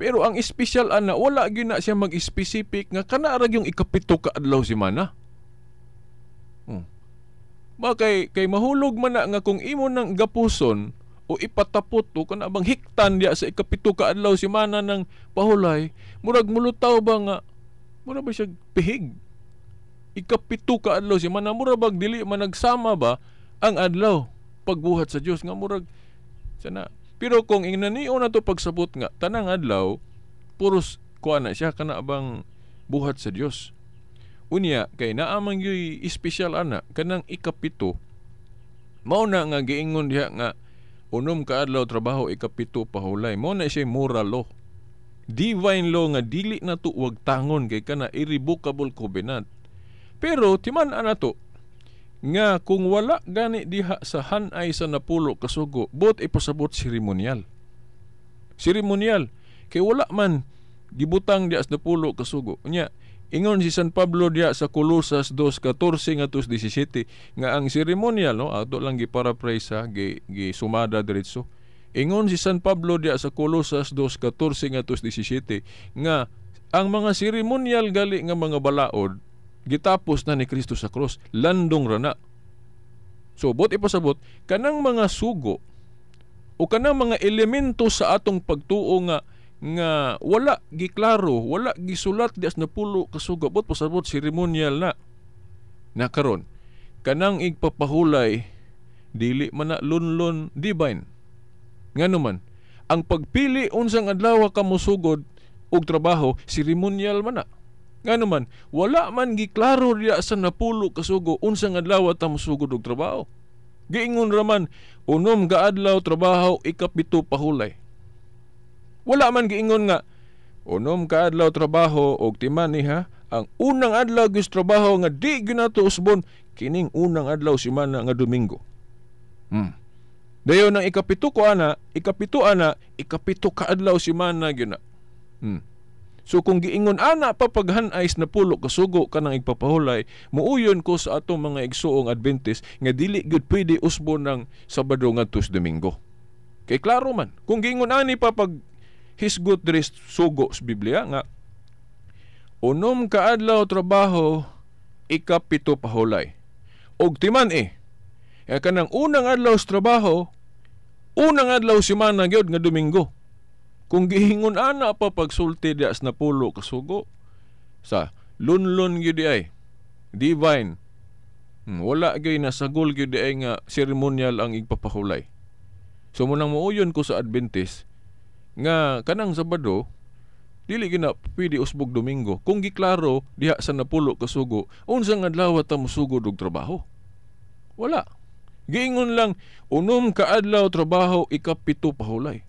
pero ang espesyal ana wala gyud na siya mag-specific nga kana ra yung ikapito ka adlaw semana ba kay kay mahulog man na nga kung imo nang gapuson o ipatapot o kana bang hiktan diya sa ikapito ka adlaw si mana ng pahulay murag mulutaw ba nga mura ba siya pihig ikapito ka adlaw si mana mura bag dili man nagsama ba ang adlaw pagbuhat sa Dios nga murag sana pero kung inaniyo na to pagsabot nga tanang adlaw puros kuana siya kana bang buhat sa Dios Unya kay naamang yoy special ana kanang ikapito mao na nga giingon diha nga unom ka adlaw trabaho ikapito pahulay mao na siya moral law divine law nga dili na to wag tangon kay kana irrevocable covenant pero timan ana to nga kung wala gani diha sa hanay sa napulo kasugo bot ipasabot ceremonial ceremonial kay wala man gibutang di as napulo kasugo nya Ingon si San Pablo dia sa Colosas 2:14 ngadto 17 nga ang seremonyal no ato lang giparaphrase sa gi, gi sumada diretso. Ingon si San Pablo dia sa Colosas 2:14 ngadto 17 nga ang mga seremonyal gali nga mga balaod gitapos na ni Kristo sa cross landong rana. So bot ipasabot kanang mga sugo o kanang mga elemento sa atong pagtuo nga nga wala giklaro, wala gisulat di na pulo but pasabot ceremonial na na karon kanang igpapahulay dili man na lunlun divine nganuman ang pagpili unsang adlaw ka musugod og trabaho ceremonial man na nganuman wala man giklaro diya sa napulo kasugo unsang adlaw ta musugod og trabaho giingon raman unom ga adlaw trabaho ikapito pahulay wala man giingon nga, unom ka adlaw trabaho og timan niha, ang unang adlaw gis trabaho nga di ginato usbon kining unang adlaw semana nga Domingo. Hmm. Dayon ang ikapito ko ana, ikapito ana, ikapito ka adlaw semana gyud Hmm. So kung giingon ana papaghan paghanais na pulo kasugo ka ng igpapahulay, muuyon ko sa ato mga igsuong Adventist nga dili gud pwede usbon ng Sabado ngadto sa Domingo. Kay klaro man, kung giingon ani pa hisgot diri sugo sa Biblia nga unom ka adlaw trabaho ikapito pahulay. Og timan eh. E kanang unang adlaw sa trabaho, unang adlaw semana gyud nga Domingo. Kung gihingon ana pa pagsulti diya sa napulo sugo sa lunlun gyud ay divine hmm, wala gyud na nasagol gyud ay nga ceremonial ang igpapahulay. So munang muuyon ko sa Adventist nga kanang Sabado dili gina pwede usbog Domingo kung giklaro diha sa napulo ka sugo unsa nga adlaw ta musugo og trabaho wala giingon lang unom ka adlaw trabaho ikapito pahulay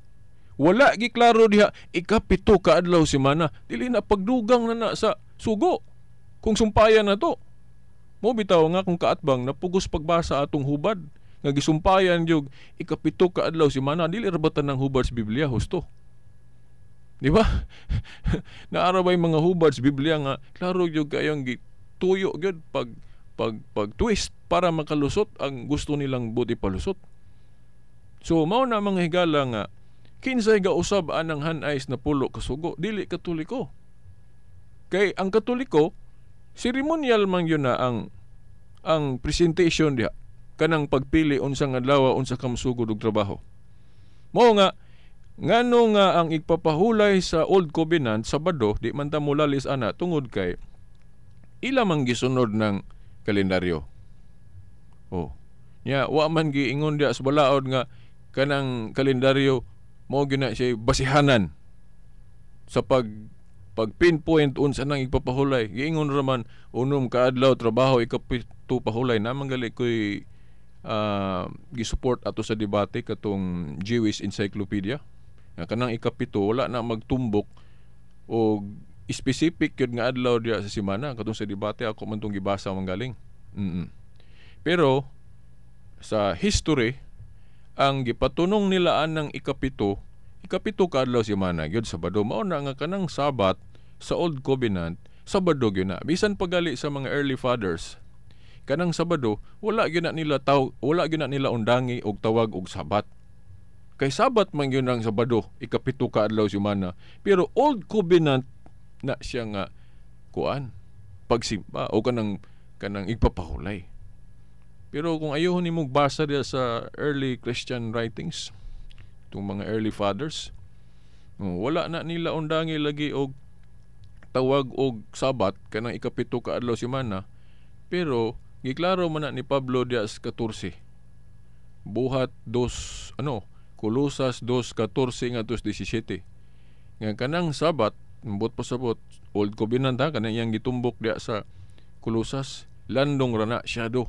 wala giklaro diha ikapito ka adlaw semana dili na pagdugang na na sa sugo kung sumpayan na to mo bitaw nga kung kaatbang napugos pagbasa atong hubad nga gisumpayan jug ikapito ka adlaw si mana dili rabatan ng hubad Biblia husto. Di ba? Naara ba mga hubad Biblia nga klaro jug kayong gituyo gyud pag pag pag twist para makalusot ang gusto nilang buti palusot. So mao na mga higala nga kinsay gausab anang hanais na pulo kasugo dili katoliko. Kay ang katoliko ceremonial man yun na ang ang presentation diha kanang pagpili unsang adlaw unsa kamsugod og trabaho. Mao nga ngano nga ang igpapahulay sa Old Covenant Sabado di man ta mulalis ana tungod kay ila man gisunod ng kalendaryo. Oh. Nya wa man giingon dia sa balaod nga kanang kalendaryo mo gina siya basihanan sa pag pag pinpoint unsa nang igpapahulay giingon ra man unom ka adlaw trabaho ikapito pahulay na gali koy uh, gisupport ato sa debate katong Jewish Encyclopedia nga ah, kanang ikapito wala na magtumbok og specific yun nga adlaw diya sa semana katong sa debate ako man tong gibasa man galing mm pero sa history ang gipatunong nilaan ng ikapito ikapito kadlaw si semana gyud Sabado mao na nga kanang Sabat sa Old Covenant Sabado gyud na bisan pagali sa mga early fathers kanang Sabado wala gyud nila taw wala gyud nila undangi og tawag og sabat. Kay sabat man gyud ang Sabado, ikapito ka adlaw si Humana. Pero old covenant na siya nga kuan pagsimba o kanang kanang igpapahulay. Pero kung ayuhon nimo basa diya sa early Christian writings, itong mga early fathers, wala na nila undangi lagi og tawag og sabat kanang ikapito ka adlaw si Humana. Pero Giklaro man na ni Pablo Diaz 14. Buhat dos, ano, Kulosas 2.14 nga 17. Nga kanang sabat, mbot pasabot, old covenant ha, kanang iyang gitumbok diya sa Kulosas, landong rana, shadow.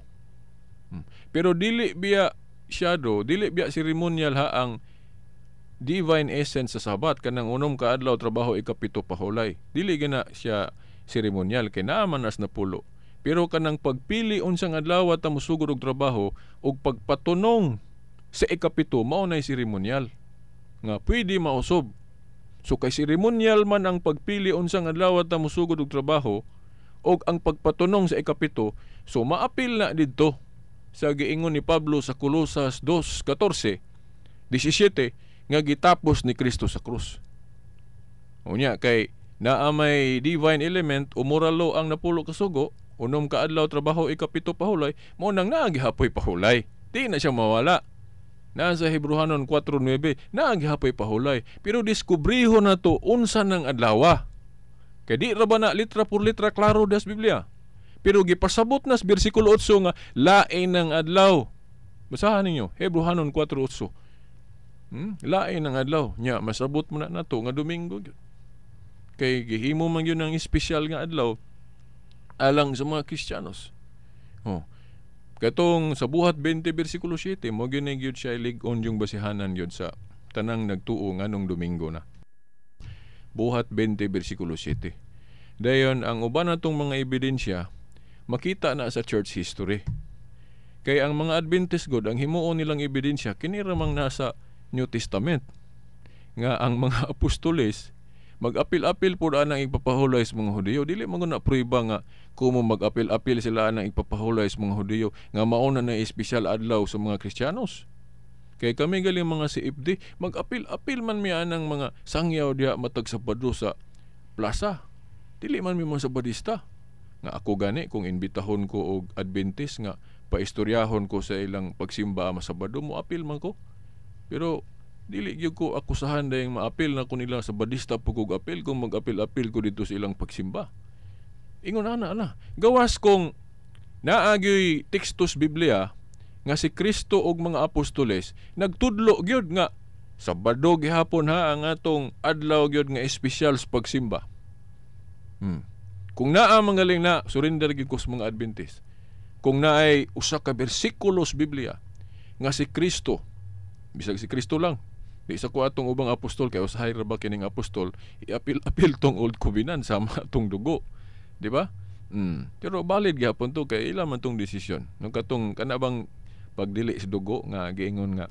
Hmm. Pero dili biya shadow, dili biya ceremonial ha ang divine essence sa sabat kanang unom ka adlaw trabaho ikapito pahulay. Dili gina siya ceremonial kay naaman as napulo. Pero kanang pagpili unsang adlaw at musugod og trabaho og pagpatunong sa ikapito mao nay seremonyal nga pwede mausob So kay seremonyal man ang pagpili unsang adlaw at musugod og trabaho og ang pagpatunong sa ikapito, so maapil na didto sa giingon ni Pablo sa Colosas 2:14 17 nga gitapos ni Kristo sa krus. Unya kay naa may divine element o moralo ang napulo kasugo Unom ka adlaw trabaho ikapito pahulay, mo nang naa gihapoy pahulay. Di na siya mawala. Na sa Hebrehanon 4:9, naa gihapoy pahulay, pero diskubriho na to unsa nang adlaw. Kay di ra ba na litra por litra klaro das Biblia. Pero gipasabot nas bersikulo 8 nga lain nang adlaw. Basahan ninyo Hebrehanon 4:8. Hmm? Lain nang adlaw nya masabot mo na nato nga Domingo Kay gihimo man yun ng espesyal nga adlaw alang sa mga Kristiyanos. Oh. Katong sa buhat 20 bersikulo 7, mo gyud siya ligon yung basihanan gyud sa tanang nagtuo nganong Domingo na. Buhat 20 bersikulo 7. Dayon ang uban natong mga ebidensya makita na sa church history. Kay ang mga Adventist God, ang himuon nilang ebidensya, kiniramang nasa New Testament. Nga ang mga apostoles, mag-apil-apil po ang ipapahulay sa mga Hudiyo, dili mo na pruiba nga kumo mag-apil-apil sila ng ipapahulay sa mga Hudyo nga mauna na espesyal adlaw sa mga Kristiyanos. Kay kami galing mga si CFD, mag-apil-apil man mi anang mga sangyaw diya matag sabado sa plaza. Dili man mi mga sabadista. Nga ako gani kung inbitahon ko og Adventist nga paistoryahon ko sa ilang pagsimba ama sabado mo apil man ko. Pero dili gyud ko akusahan dayang maapil na ko nila sa badista pugog apil kung mag-apil-apil ko dito sa ilang pagsimba. Ingon ana ala. Gawas kung naagyoy tekstos Biblia nga si Kristo og mga apostoles nagtudlo gyud nga Sabado gihapon ha ang atong adlaw gyud nga espesyal sa pagsimba. Hmm. Kung naa mangaling na surrender gyud ko sa mga Adventist. Kung naay usa ka bersikulo sa Biblia nga si Kristo bisag si Kristo lang di sa ko atong ubang apostol kay usahay ra ba kining apostol iapil apil tong old covenant sa atong dugo Di ba? Mm. Pero valid gihapon to kay ila man tong desisyon. Nung katong kanabang pagdili sa dugo nga giingon nga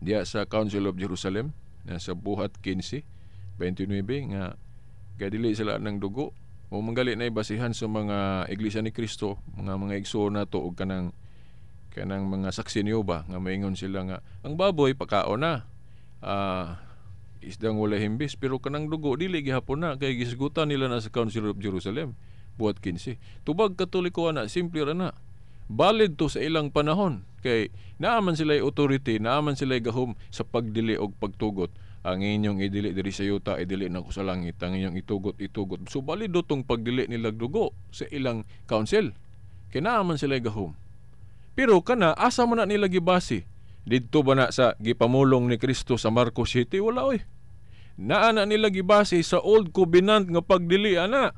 diya sa Council of Jerusalem na sa buhat 15 29 nga gadili sila ng dugo o manggali na ibasihan sa mga iglesia ni Kristo mga mga igsoon na to og kanang kanang mga saksi niyo ba nga maingon sila nga ang baboy pakaon na uh, isdang wala himbis pero kanang dugo dili gihapon na kay gisgutan nila na sa Council of Jerusalem buhat 15 tubag katoliko ana simple ra na valid to sa ilang panahon kay naaman sila authority naaman sila gahom sa pagdili og pagtugot ang inyong idili diri sa yuta idili na ko sa langit ang inyong itugot itugot so valid do tong pagdili nila dugo sa ilang council kay naaman sila gahom pero kana asa mo na nila gibase dito ba na sa gipamulong ni Kristo sa Marcos City? Wala oy. Naa na nila gibase sa old covenant nga pagdili ana.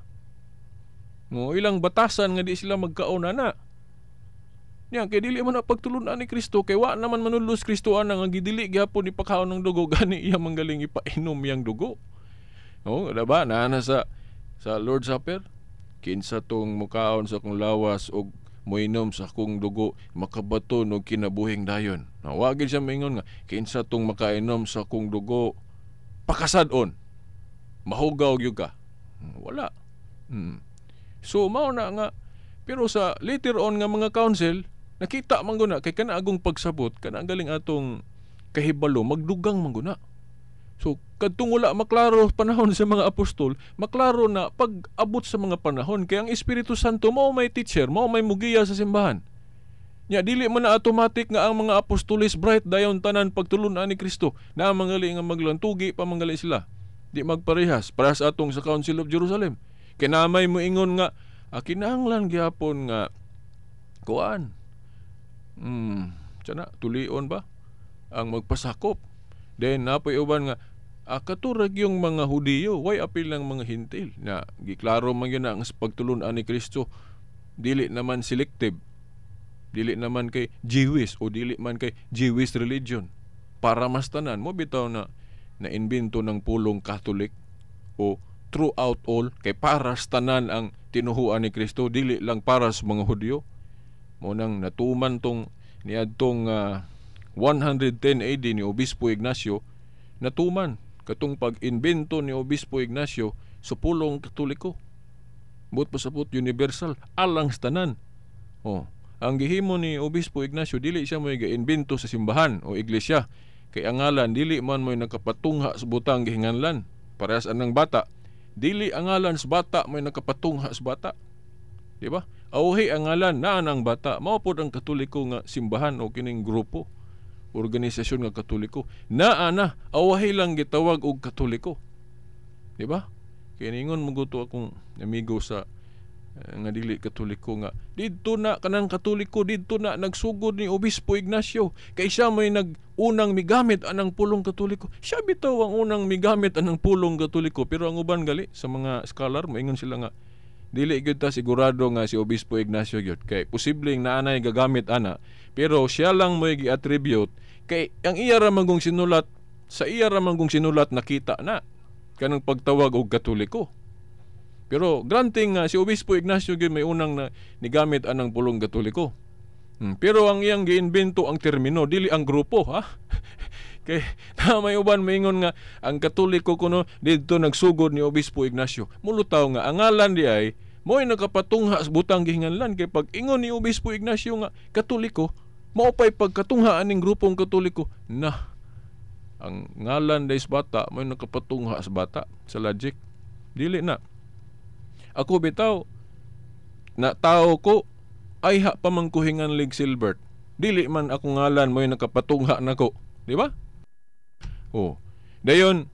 Mo ilang batasan nga di sila magkaon ana. Nya kay dili man pagtulon ni Kristo kay wa naman manulos Kristo ana nga gidili gyapon ni pakaon ng dugo gani iya manggaling ipainom yang dugo. No, ba? Naa na sa sa Lord Supper kinsa tong mukaon sa kong lawas og moinom sa akong dugo makabato og kinabuhing dayon nawagil siya moingon nga kinsa tong makainom sa akong dugo pakasad-on mahugaw gyud ka wala hmm. so mao na nga pero sa later on nga mga council nakita man guna kay kanagong pagsabot kana galing atong kahibalo magdugang man guna So, kadtong wala maklaro panahon sa mga apostol, maklaro na pag-abot sa mga panahon kay ang Espiritu Santo mao may teacher, mao may mugiya sa simbahan. Nya dili man na automatic nga ang mga apostolis bright dayon tanan pagtulunan ni Kristo na mangali nga maglantugi pa mangali sila. Di magparehas para sa atong sa Council of Jerusalem. Kinamay mo ingon nga akin ah, kinahanglan gyapon nga kuan. Hmm, sana tulion ba ang magpasakop Then napoy uban nga uh, katurag yung mga Hudiyo why apil ng mga hintil na giklaro man yun ang pagtulunan ni Kristo dili naman selective dili naman kay Jewish o dili man kay Jewish religion para mas tanan mo bitaw na na inbento ng pulong Catholic o throughout all kay para tanan ang tinuhuan ni Kristo dili lang para sa mga Hudyo mo nang natuman tong niadtong uh, 110 AD ni Obispo Ignacio natuman katong pag-invento ni Obispo Ignacio sa pulong katoliko. But pasabot universal, alang stanan. Oh, ang gihimo ni Obispo Ignacio dili siya may ga-invento sa simbahan o iglesia kay ang ngalan dili man mo'y nakapatungha sa butang gihinganlan parehas anang bata dili angalan sa bata mo'y nakapatungha sa bata di ba awhi ang ngalan na anang bata mao pod ang katoliko nga simbahan o kining grupo organisasyon nga katoliko naa na awahi lang gitawag og katoliko di ba kiningon ningon muguto akong amigo sa eh, nga dili katoliko nga didto na kanang katoliko didto na nagsugod ni obispo Ignacio kay siya may nagunang migamit anang pulong katoliko siya bitaw ang unang migamit anang pulong katoliko pero ang uban gali sa mga scholar moingon sila nga dili gyud ta sigurado nga si Obispo Ignacio gyud kay posibleng naanay gagamit ana pero siya lang mo gi-attribute kay ang iya ra sinulat sa iya ra sinulat nakita na kanang pagtawag og katoliko pero granting nga si Obispo Ignacio gyud may unang na, nigamit anang pulong katoliko Hmm. Pero ang iyang giinbento ang termino dili ang grupo ha. Kay na may uban mingon nga ang Katoliko kuno didto nagsugod ni Obispo Ignacio. Mulutaw nga angalan di ay mo'y nakapatungha sa butang gihinganlan kay pag ingon ni Obispo Ignacio nga Katoliko, maupay pagkatunghaan ning grupong Katoliko na ang ngalan days bata mo'y nakapatungha sa bata sa logic. Dili na. Ako bitaw na tao ko ay ha pamangkuhingan Lig Silbert. Dili man ako ngalan mo'y nakapatungha nako, di ba? Oh. Dayon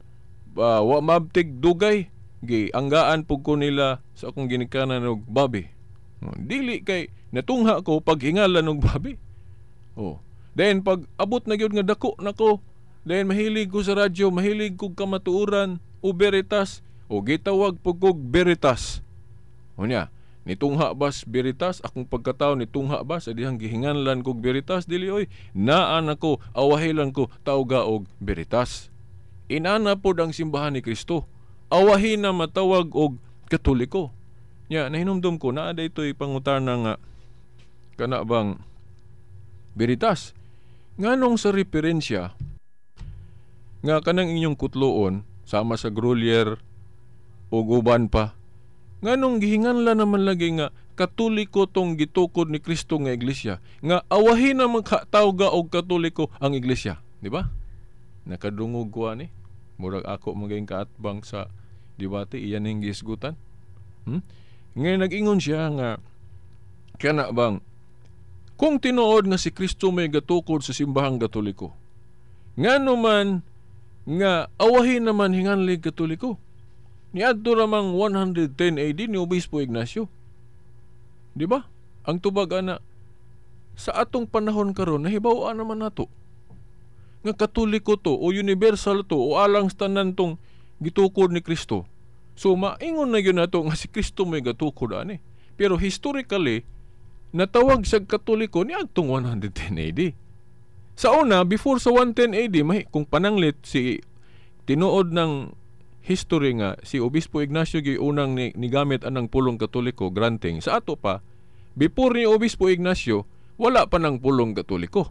uh, wa mabtig dugay gi anggaan pug ko nila sa akong ginikanan og babi. Oh, dili kay natungha ko paghingalan og babi. Oh. Then pag abot na gyud nga dako nako, then mahilig ko sa radyo, mahilig ko kamatuoran o beritas o gitawag pug kog beritas. Unya, ni tungha bas biritas akong pagkatao ni tungha bas adihang gihinganlan kog biritas dili oy naan ako awahilan ko tawga og biritas inana pod ang simbahan ni Kristo awahin na matawag og katoliko nya yeah, nahinumdum ko naa daytoy pangutana nga kana bang biritas nganong sa referensya nga kanang inyong kutloon sama sa Grolier o guban pa nganong la naman lagi nga katoliko tong gitukod ni Kristo nga iglesia nga awahin na magkatawga og katoliko ang iglesia di ba nakadungog ko ani murag ako maging kaatbang sa debate iyan ning gisgutan hmm? ngayon nag siya nga kana bang kung tinuod nga si Kristo may gatukod sa simbahang katoliko nga naman nga awahin naman hinganlig katoliko niadto ramang 110 AD ni Obispo Ignacio. Di ba? Ang tubag ana sa atong panahon karon nahibaw-an naman nato nga katoliko to o universal to o alang tanan tong gitukod ni Kristo. So maingon na yun nato nga si Kristo may gatukod ani. Pero historically natawag sa katoliko ni atong 110 AD. Sa una, before sa 110 AD, may, kung pananglit si tinuod ng history nga si Obispo Ignacio gyud unang ni, nigamit anang pulong Katoliko granting sa ato pa before ni Obispo Ignacio wala pa nang pulong Katoliko.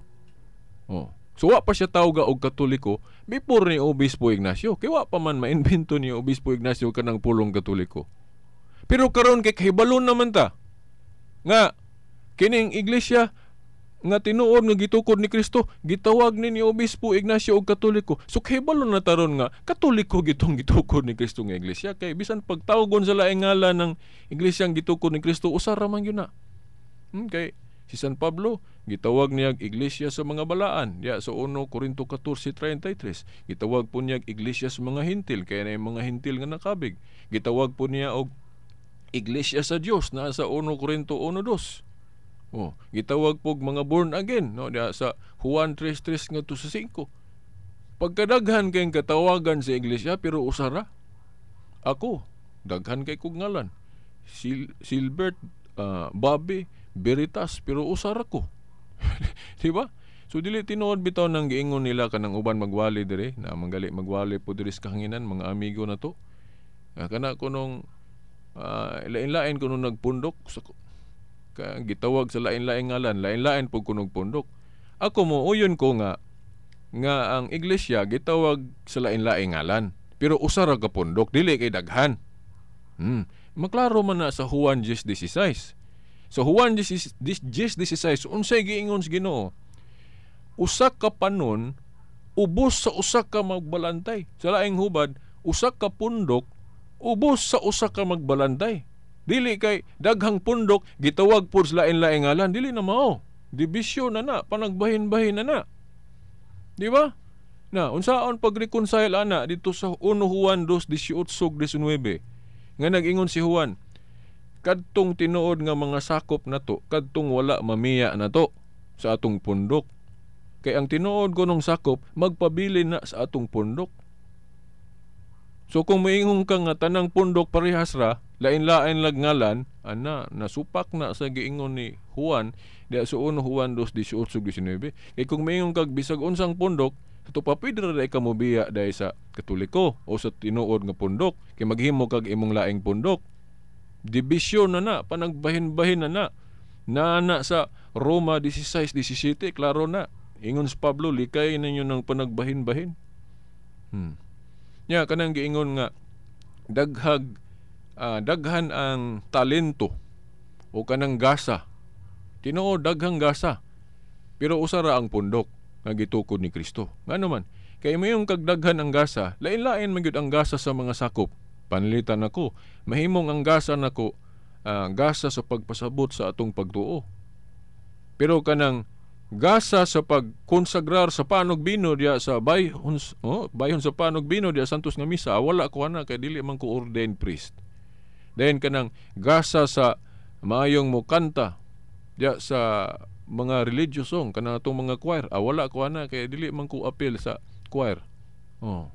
Oh. So wa pa siya tawga og Katoliko before ni Obispo Ignacio. Kay wa pa man maimbento ni Obispo Ignacio kanang pulong Katoliko. Pero karon kay kahibalo naman ta nga kining iglesia nga tinuod nga gitukod ni Kristo gitawag ni ni Obispo Ignacio og Katoliko sukhebalo na taron nga Katoliko gitong gitukod ni Kristo nga iglesia kay bisan pagtawgon sa laing ngalan ng iglesia ang gitukod ni Kristo usa ra man yun na hmm, kay si San Pablo gitawag niya iglesia sa mga balaan ya sa 1 Corinto 14:33 gitawag po niya iglesia sa mga hintil kay na mga hintil nga nakabig gitawag po niya og iglesia sa Dios na sa 1 Corinto 1:2 Oh, gitawag pog mga born again no diha sa Juan 3:3 ngadto sa 5. Pagkadaghan kay katawagan sa iglesia pero usara. Ako, daghan kay kog ngalan. Sil Silbert uh, Bobby Veritas pero usara ko. di ba? So dili tinuod bitaw nang giingon nila kanang uban magwali dire na manggali magwali po dire sa kahanginan mga amigo na to. Uh, kana ko nung uh, lain-lain ko nung nagpundok sa ka, gitawag sa lain-lain ngalan lain-lain pug kunog pundok ako mo uyon ko nga nga ang iglesia gitawag sa lain-lain ngalan pero usa ra ka pundok dili kay daghan hmm maklaro man na sa Juan 10:16 So Juan 10:16 unsay giingon sa Ginoo usa ka panon ubos sa usa ka magbalantay sa laing hubad usa ka pundok ubos sa usa ka magbalantay Dili kay daghang pundok gitawag pud sa lain-laing ngalan, dili na mao. Dibisyon na na, panagbahin-bahin na na. Di ba? Na, unsaon pag-reconcile ana dito sa 1 Juan 2:18-19 nga nag-ingon si Juan, kadtong tinuod nga mga sakop na to, kadtong wala mamiya na to sa atong pundok. Kay ang tinuod ko nung sakop, magpabili na sa atong pundok. So kung maingong ka nga tanang pundok parehas ra, lain-lain lagngalan ana nasupak na sa giingon ni Juan di sa uno Juan 2:18-19 kay kung mayong kag bisag unsang pundok sa papidra dai ka mobiya dai sa katoliko o sa tinuod nga pundok kay maghimo kag imong laing pundok dibisyon na na panagbahin-bahin na na na na sa Roma 16:17 klaro na ingon si Pablo likay ninyo ng panagbahin-bahin hmm nya kanang giingon nga daghag uh, daghan ang talento o kanang gasa. Tinoo daghang gasa. Pero usara ang pundok nga gitukod ni Kristo. Ngano man, kay mayong kagdaghan ang gasa, lain-lain magyud ang gasa sa mga sakop. Panilitan ako, mahimong ang gasa nako uh, gasa sa pagpasabot sa atong pagtuo. Pero kanang gasa sa pagkonsagrar sa panog bino diya sa bayon oh, bayhon sa panog bino diya santos nga misa wala ko na kay dili man ko ordain priest Then kanang gasa sa maayong mo kanta diya sa mga religious song kana atong mga choir ah, wala ko ana kay dili man ko appeal sa choir oh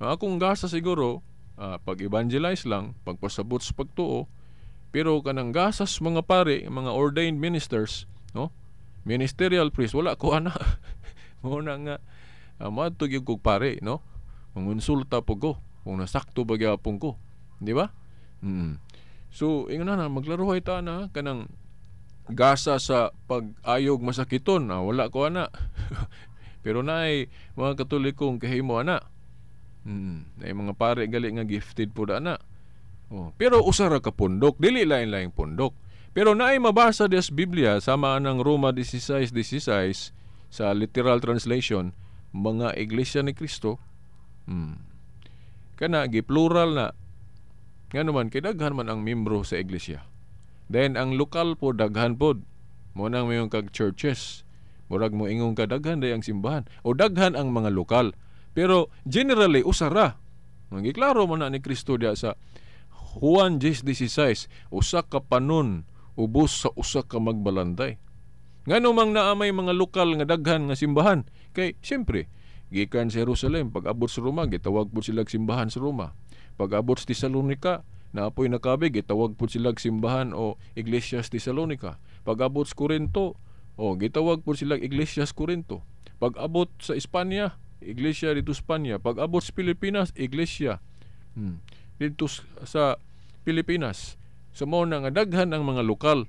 ah, akong gasa siguro ah, pag evangelize lang pagpasabot sa pagtuo pero kanang gasa sa mga pare mga ordained ministers no oh, ministerial priest wala ko ana mo na nga ah, matug ko pare no mangonsulta po ko kung nasakto ba gyapon ko di ba Mm. So, ingon na, maglaro kay ta na kanang gasa sa pag-ayog masakiton. Ah, wala ko ana. Pero naay mga katolikong kahimo ana. Mm. Naay mga pare gali nga gifted pud ana. Oh, pero usara ka pundok, dili lain-lain pundok. Pero naay mabasa des Biblia sama ng Roma 16:16 sa literal translation mga iglesia ni Kristo. Hmm. Kana gi plural na nga naman, kay daghan man ang membro sa iglesia. Then, ang lokal po, daghan mo nang mayong kag churches. Murag mo ingon ka, daghan day ang simbahan. O daghan ang mga lokal. Pero, generally, usara. Magiklaro mo na ni Kristo diya sa Juan 10.16, usak ka panon, ubos sa usak ka magbalanday. Ngano mang naamay mga lokal nga daghan nga simbahan, kay siyempre, gikan sa Jerusalem, pag-abot sa Roma, gitawag po sila simbahan sa Roma pagabot abot sa Thessalonica, naapoy nakabig, gitawag po sila simbahan o Iglesias Thessalonica. Pag-abot sa Corinto, o gitawag po sila Iglesias Corinto. Pagabot sa Espanya, Iglesia dito Espanya. Pagabot sa Pilipinas, Iglesia. Hmm. Dito sa Pilipinas. Sa so, na nga daghan ang mga lokal.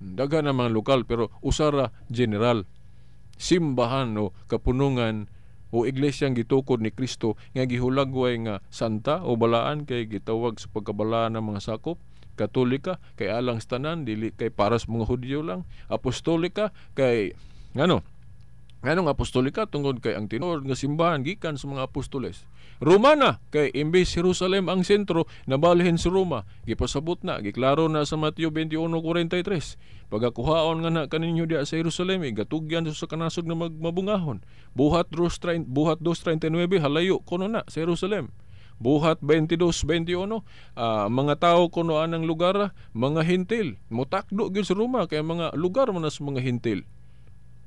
Hmm, daghan ang mga lokal pero usara general. Simbahan o kapunungan o iglesyang gitukod ni Kristo nga gihulagway nga santa o balaan kay gitawag sa pagkabalaan ng mga sakop katolika kay alang stanan dili kay para sa mga hudyo lang apostolika kay ano Anong apostolika tungod kay ang tinuod nga simbahan gikan sa mga apostoles. Roma kay imbes Jerusalem ang sentro nabalhin sa Roma. Gipasabot na giklaro na sa Mateo 21:43. Pagakuhaon nga na kaninyo diha sa Jerusalem eh, gatugyan sa kanasog na magmabungahon. Buhat 2:39 buhat 2:39 halayo kuno na sa Jerusalem. Buhat 22:21 uh, ah, Mga tao kuno anang lugar Mga hintil Mutakdo gyud sa Roma kay mga lugar man sa mga hintil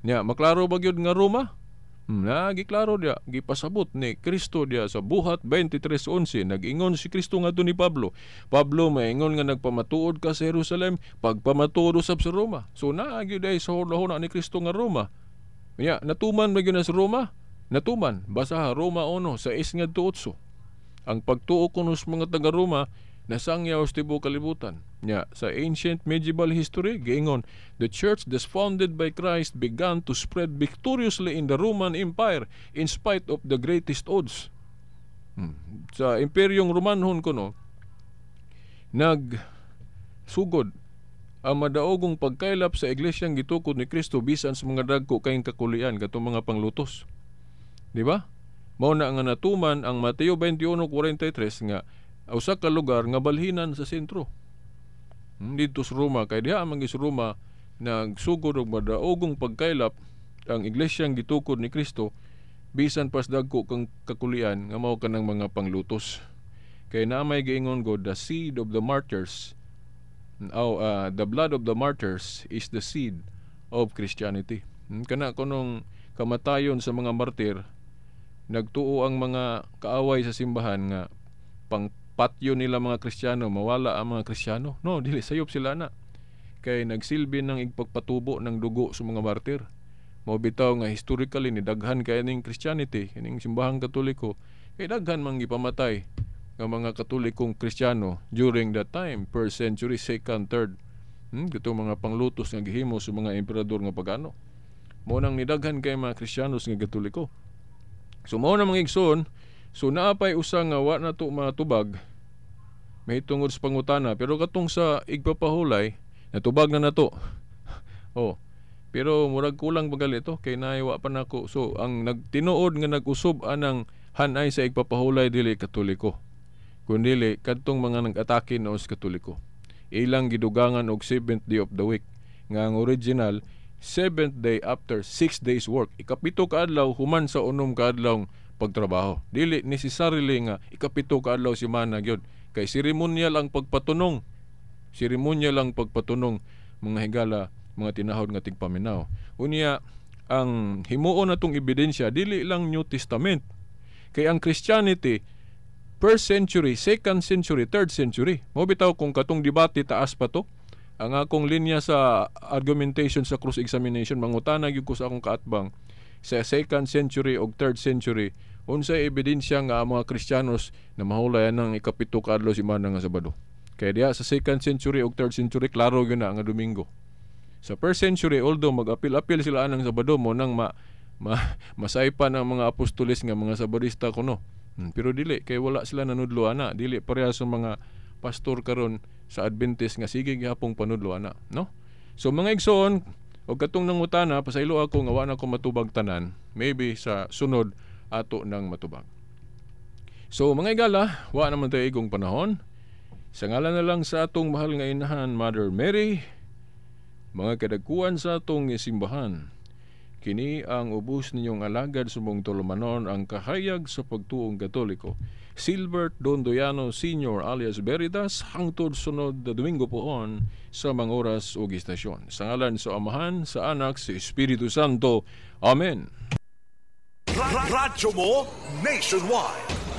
Nya maklaro ba gyud nga Roma? Na hmm, giklaro dia gipasabot ni Kristo dia sa buhat 23:11 nagingon si Kristo nga ni Pablo. Pablo may ingon nga nagpamatuod ka sa Jerusalem pagpamatuod usab sa Roma. So naa gyud ay sa hulahuna ni Kristo nga Roma. Nya natuman ba gyud na sa Roma? Natuman basa Roma 1 sa isngad tuotso Ang pagtuo kuno sa mga taga-Roma nasangyaw sa tibuok kalibutan. Nya, sa ancient medieval history, gingon, the church that's founded by Christ began to spread victoriously in the Roman Empire in spite of the greatest odds. Hmm. Sa imperyong Romanhon ko no, nag sugod ang madaogong pagkailap sa iglesyang gitukod ni Kristo bisan sa mga dagko kayong kakulian kato mga panglutos. Di ba? Mao na nga natuman ang Mateo 21:43 nga usa ka lugar nga balhinan sa sentro hmm, dito sa Roma kay diha man sa Roma nagsugod og madaogong pagkaylap ang iglesyang gitukod ni Kristo bisan pas dagko kang kakulian nga mao ka kanang mga panglutos kay may giingon God the seed of the martyrs oh, uh, the blood of the martyrs is the seed of Christianity hmm, kana kunong kamatayon sa mga martir nagtuo ang mga kaaway sa simbahan nga pang patyo nila mga Kristiyano mawala ang mga Kristiyano no dili sayop sila na kay nagsilbi ng igpagpatubo ng dugo sa mga martir mao bitaw nga historically ni daghan kay ning Christianity ning simbahang Katoliko kay daghan mang gipamatay nga mga Katolikong Kristiyano during that time first century second third hmm, Ito mga panglutos nga gihimo sa mga emperador nga pagano mo nang nidaghan kay mga Kristiyanos nga Katoliko so mao na mga igsoon So naapay usa nga wa na to matubag mahitungod sa pangutana pero katong sa igpapahulay natubag na na to. oh. Pero murag kulang bagal ito kay naiwa pa nako. So ang nagtinuod nga nagusob anang hanay sa igpapahulay dili katoliko Kun dili kadtong mga nag-atake na sa katoliko ilang gidugangan og 7th day of the week nga ang original 7th day after 6 days work ikapito ka adlaw human sa unom ka adlaw pagtrabaho. Dili necessarily nga ikapito ka adlaw semana gyud kay ceremonial ang pagpatunong. Ceremonial ang pagpatunong mga higala mga tinahod nga tigpaminaw. Unya ang himuon natong ebidensya dili lang New Testament. Kay ang Christianity first century, second century, third century. Mo bitaw kung katong debate taas pa to. Ang akong linya sa argumentation sa cross examination mangutana gyud ko sa akong kaatbang sa second century o third century unsay ebidensya nga ang mga Kristiyanos na mahulayan ng ikapito kadlaw si Manang nga Sabado. Kaya diya sa 2nd century o 3rd century klaro gyud na nga Domingo. Sa 1st century although mag-apil-apil sila anang Sabado mo nang ma, ma masaypan ang mga apostolis nga mga Sabadista kuno. Hmm, pero dili kay wala sila nanudlo ana, dili pareha sa mga pastor karon sa Adventist nga sige gihapong panudlo ana, no? So mga igsoon, og katong nangutana pasaylo ako nga wa na ko matubag tanan, maybe sa sunod ato ng matubag. So mga igala, wa naman tayo igong panahon. Sa ngalan na lang sa atong mahal nga inahan Mother Mary, mga kadagkuan sa atong simbahan, kini ang ubos ninyong alagad sumong tulumanon ang kahayag sa pagtuong katoliko. Silbert Dondoyano Sr. alias Beridas, hangtod sunod na Domingo poon sa mga oras o istasyon. Sa ngalan sa Amahan, sa Anak, sa Espiritu Santo. Amen. Pla- Pla- Mo nationwide.